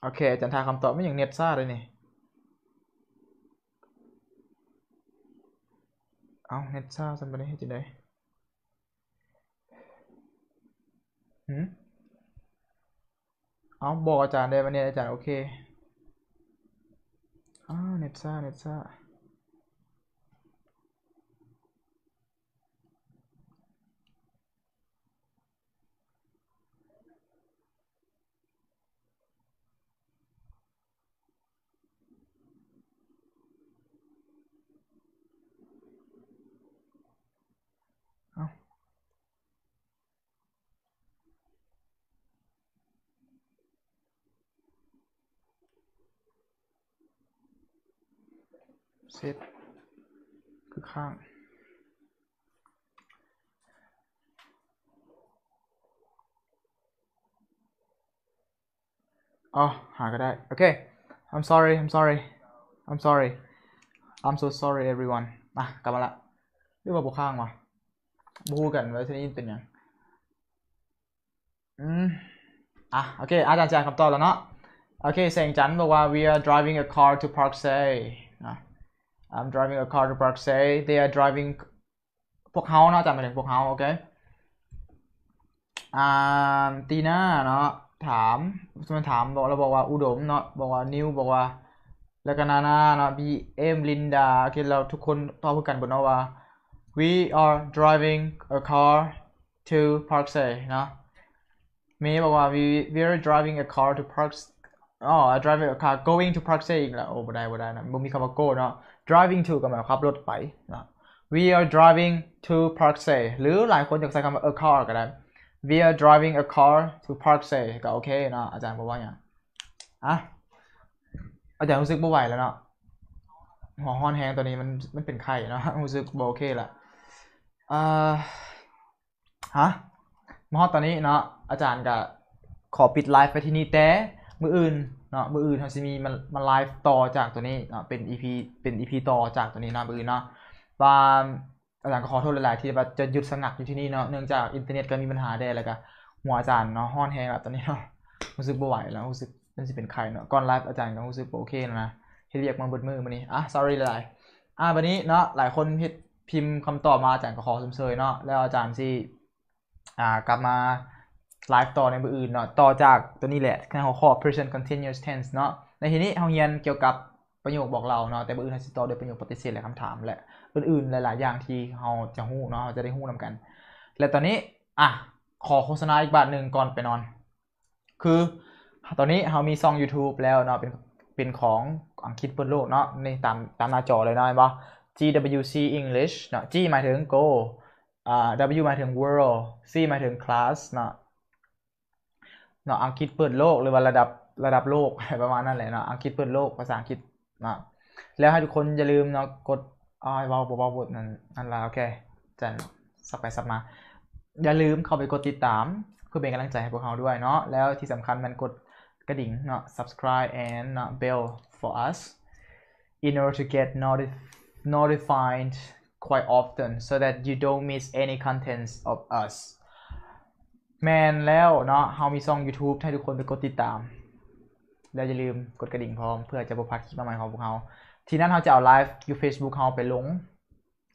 โอเคจันทาคำตอบไม่อย่างเน็ตซ่าเลยนี่เอาเน็ตซ่าสัมปได้เฮ็จีงได้หืมเอา บอกอาจารย์ได้ปะเนี่ยอาจารย์โอเคอ้าวเน็ตซ่าเน็ตซ่า set คือข้างอ๋อหาก็ได้โอเค I'm sorry I'm sorry I'm sorry I'm so sorry everyone มากลับมาละเรื่องมาบวกข้างมาบูกันไว้ที่นี่เป็นยังอืมอ่ะโอเคอาจารย์แจงคำตอบแล้วเนาะโอเคเสียงจันบอกว่า we are driving a car to Park Say I'm driving a car to Park say they are driving พวกเขาเนาะจำมาถึงพวกเขาโอเคอ่าตีน้าเนาะถามสมันถามบอกเราบอกว่าอุดมเนาะบอกว่านิวบอกว่าแล้วก็นานาเนาะบีเอ็มลินดาโอเคเราทุกคนตอบกันบนเนาะว่า we are driving a car to Park say เนาะมีบอกว่า we we are driving a car to Park อ๋อ driving a car going to Park say อีกแล้วโอ้ไม่ได้ไม่ได้นะบ่มีคำว่า go เนาะ driving to ก็หมายความรถไปนะ we are driving to Park Say หรือหลายคนอยากใช้คำว่า a car ก็ได้ we are driving a car to Park Say ก็โอเคนะ อาจารย์บอกว่าอย่างอ่ะอาจารย์รู้สึกบ่ไหวแล้วเนาะหัวห้อนแห้งตัวนี้มันมันเป็นไข่นะรู้สึกบ่โอเคละอ่าฮะมอตอนนี้เนาะอาจารย์ก็ขอปิดไลฟ์ไปที่นี่แต่มืออื่นเนาะมืออื่นทขาซีมีมันมันไลฟ์ต่อจากตัวนี้เนาะเป็น EP เป็น EP ต่อจากตัวนี้นะมืออื่นเนาะว่า อาจารย์ก็ขอโทษหลายๆที่แบบจะหยุดสงักอยู่ที่นี่เนาะเนื่องจากอินเทอร์เน็ตก็มีปัญหาได้แล้วก็หัวอาจารย์เนาะห้อนแห้งแบบตอนนี้เนาะรู้สึกบ่ไหวแล้วรู้สึกนั่นสิเป็นใครเนาะก่อนไลฟ์อาจารย์ก็รู้สึกโอเคนะที่เรียกมาบดมือมานี่อ่ะ sorry หลายๆอ่ะวันนี้เนาะหลายคนพิมพ์คำตอบมาอาจารย์ก็ขอสมเสยเนาะแล้วอาจารย์ที่อ่ากลับมาไลฟ์ต่อในมืออื่นเนาะ ต่อจากตัวนี้แหละในหัวข้อ present continuous tense เนาะ ในทีนี้เราเรียนเกี่ยวกับประโยคบอกเราเนาะ แต่มืออื่นเราจะต่อโดยประโยคปฏิเสธและคำถามและอื่นๆหลาย ๆ อย่างที่เราจะหู้เนาะเราจะได้หู้นำกัน และตอนนี้อ่ะ ขอโฆษณาอีกบาทหนึ่งก่อนไปนอน คือตอนนี้เรามีซอง YouTube แล้วเนาะเป็นเป็นของอังกฤษเปิดโลกเนาะในตามตามหน้าจอเลยเนาะ เห็นปะ GWC English เนาะ G หมายถึง go อ่า W หมายถึง world C หมายถึง class เนาะเนาะอังกฤษเปิดโลกหรือว่าระดับระดับโลกประมาณนั้นแหละเนาะอังกฤษเปิดโลกภาษาอังกฤษนะแล้วให้ทุกคนอย่าลืมเนาะกดอ๋อยเบาเบาบทนั่นนั่นละโอเคจะสับไปสับมา อย่าลืมเข้าไปกดติดตามเพื่อเป็นกำลังใจให้พวกเราด้วยเนาะแล้วที่สำคัญมันกดกระดิ่งเนาะ subscribe and bell for us in order to get notified quite often so that you don't miss any contents of us แมนแล้วเนาะเฮามีซอง YouTube ให้ทุกคนไปกดติดตามแล้วอย่าลืมกดกระดิ่งพร้อมเพื่อจะบพัดคลิปใหม่ของพวกเราทีนั้นเราจะเอาไลฟ์ยูเฟซบุ๊กเราไปลง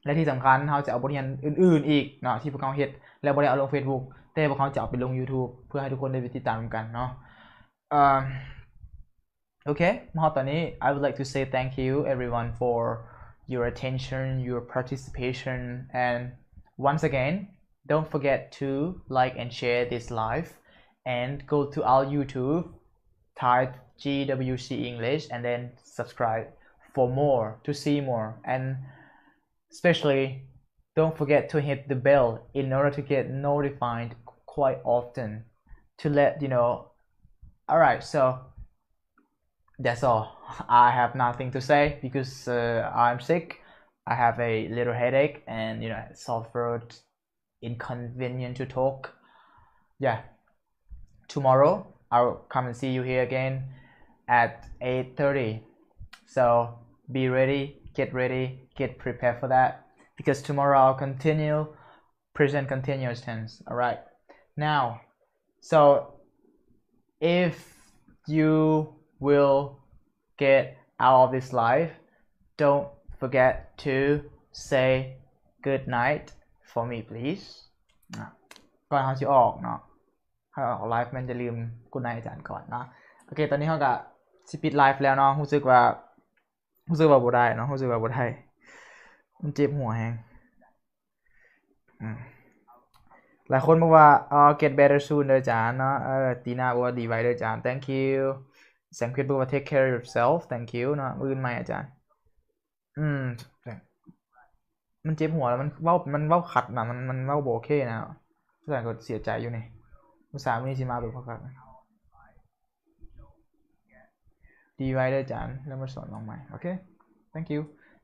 และที่สำคัญเราจะเอาบทเรียนอื่นๆอีกเนาะที่พวกเราเฮ็ดแล้วบรียนเอาลง Facebook แต่พวกเราจะเอาไปลง YouTube เพื่อให้ทุกคนได้ไปติดตามกันเนาะโอเคมาตอนนี้ I would like to say thank you everyone for your attention your participation and once again Don't forget to like and share this live and go to our YouTube, type GWC English and then subscribe for more, to see more. And especially don't forget to hit the bell in order to get notified quite often to let you know. All right, so that's all. I have nothing to say because uh, I'm sick. I have a little headache and you know sore throat inconvenient to talk yeah tomorrow i'll come and see you here again at 8.30 so be ready get ready get prepared for that because tomorrow i'll continue present continuous tense all right now so if you will get out of this life don't forget to say good night for me please ก่อนเขาจะออกเนาะเขาออกไลฟ์มันจะลืมกุณนายอาจารย์ก่อนเนาะโอเค ตอนนี้เขาก็สปิดไลฟ์แล้วเนาะรู้สึกว่ารู้สึกว่าบ่ได้เนาะรู้สึกว่าบ่ได้มันเจ็บหัวแฮงหลายคนบอกว่าอ๋อ get better soon เด้อจานเนาะเออ ตีหน้าบอกว่าดีไว้เด้อจาน thank you แสงเพชรบอกว่า take care of yourself thank you เนาะอื่นไหมอาจารย์ อืมมันเจ็บหัวแล้วมันเว้ามันเว้าขัดมามันมันเว้าโบเคนะผู้สานก็เสียใจอยู่นี่ผู้สาวนี่สิมาแบบพักดีไว้ด้วยจานแล้วมาสอนน้องใหม่โอเค thank you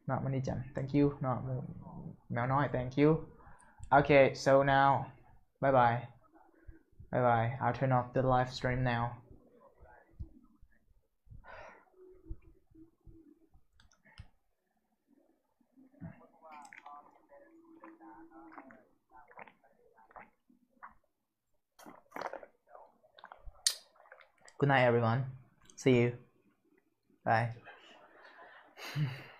นะมันนี่จัน thank you นะแมวน้อย thank you okay so now bye bye bye bye I'll turn off the live stream now Good night, everyone. See you. Bye. *laughs*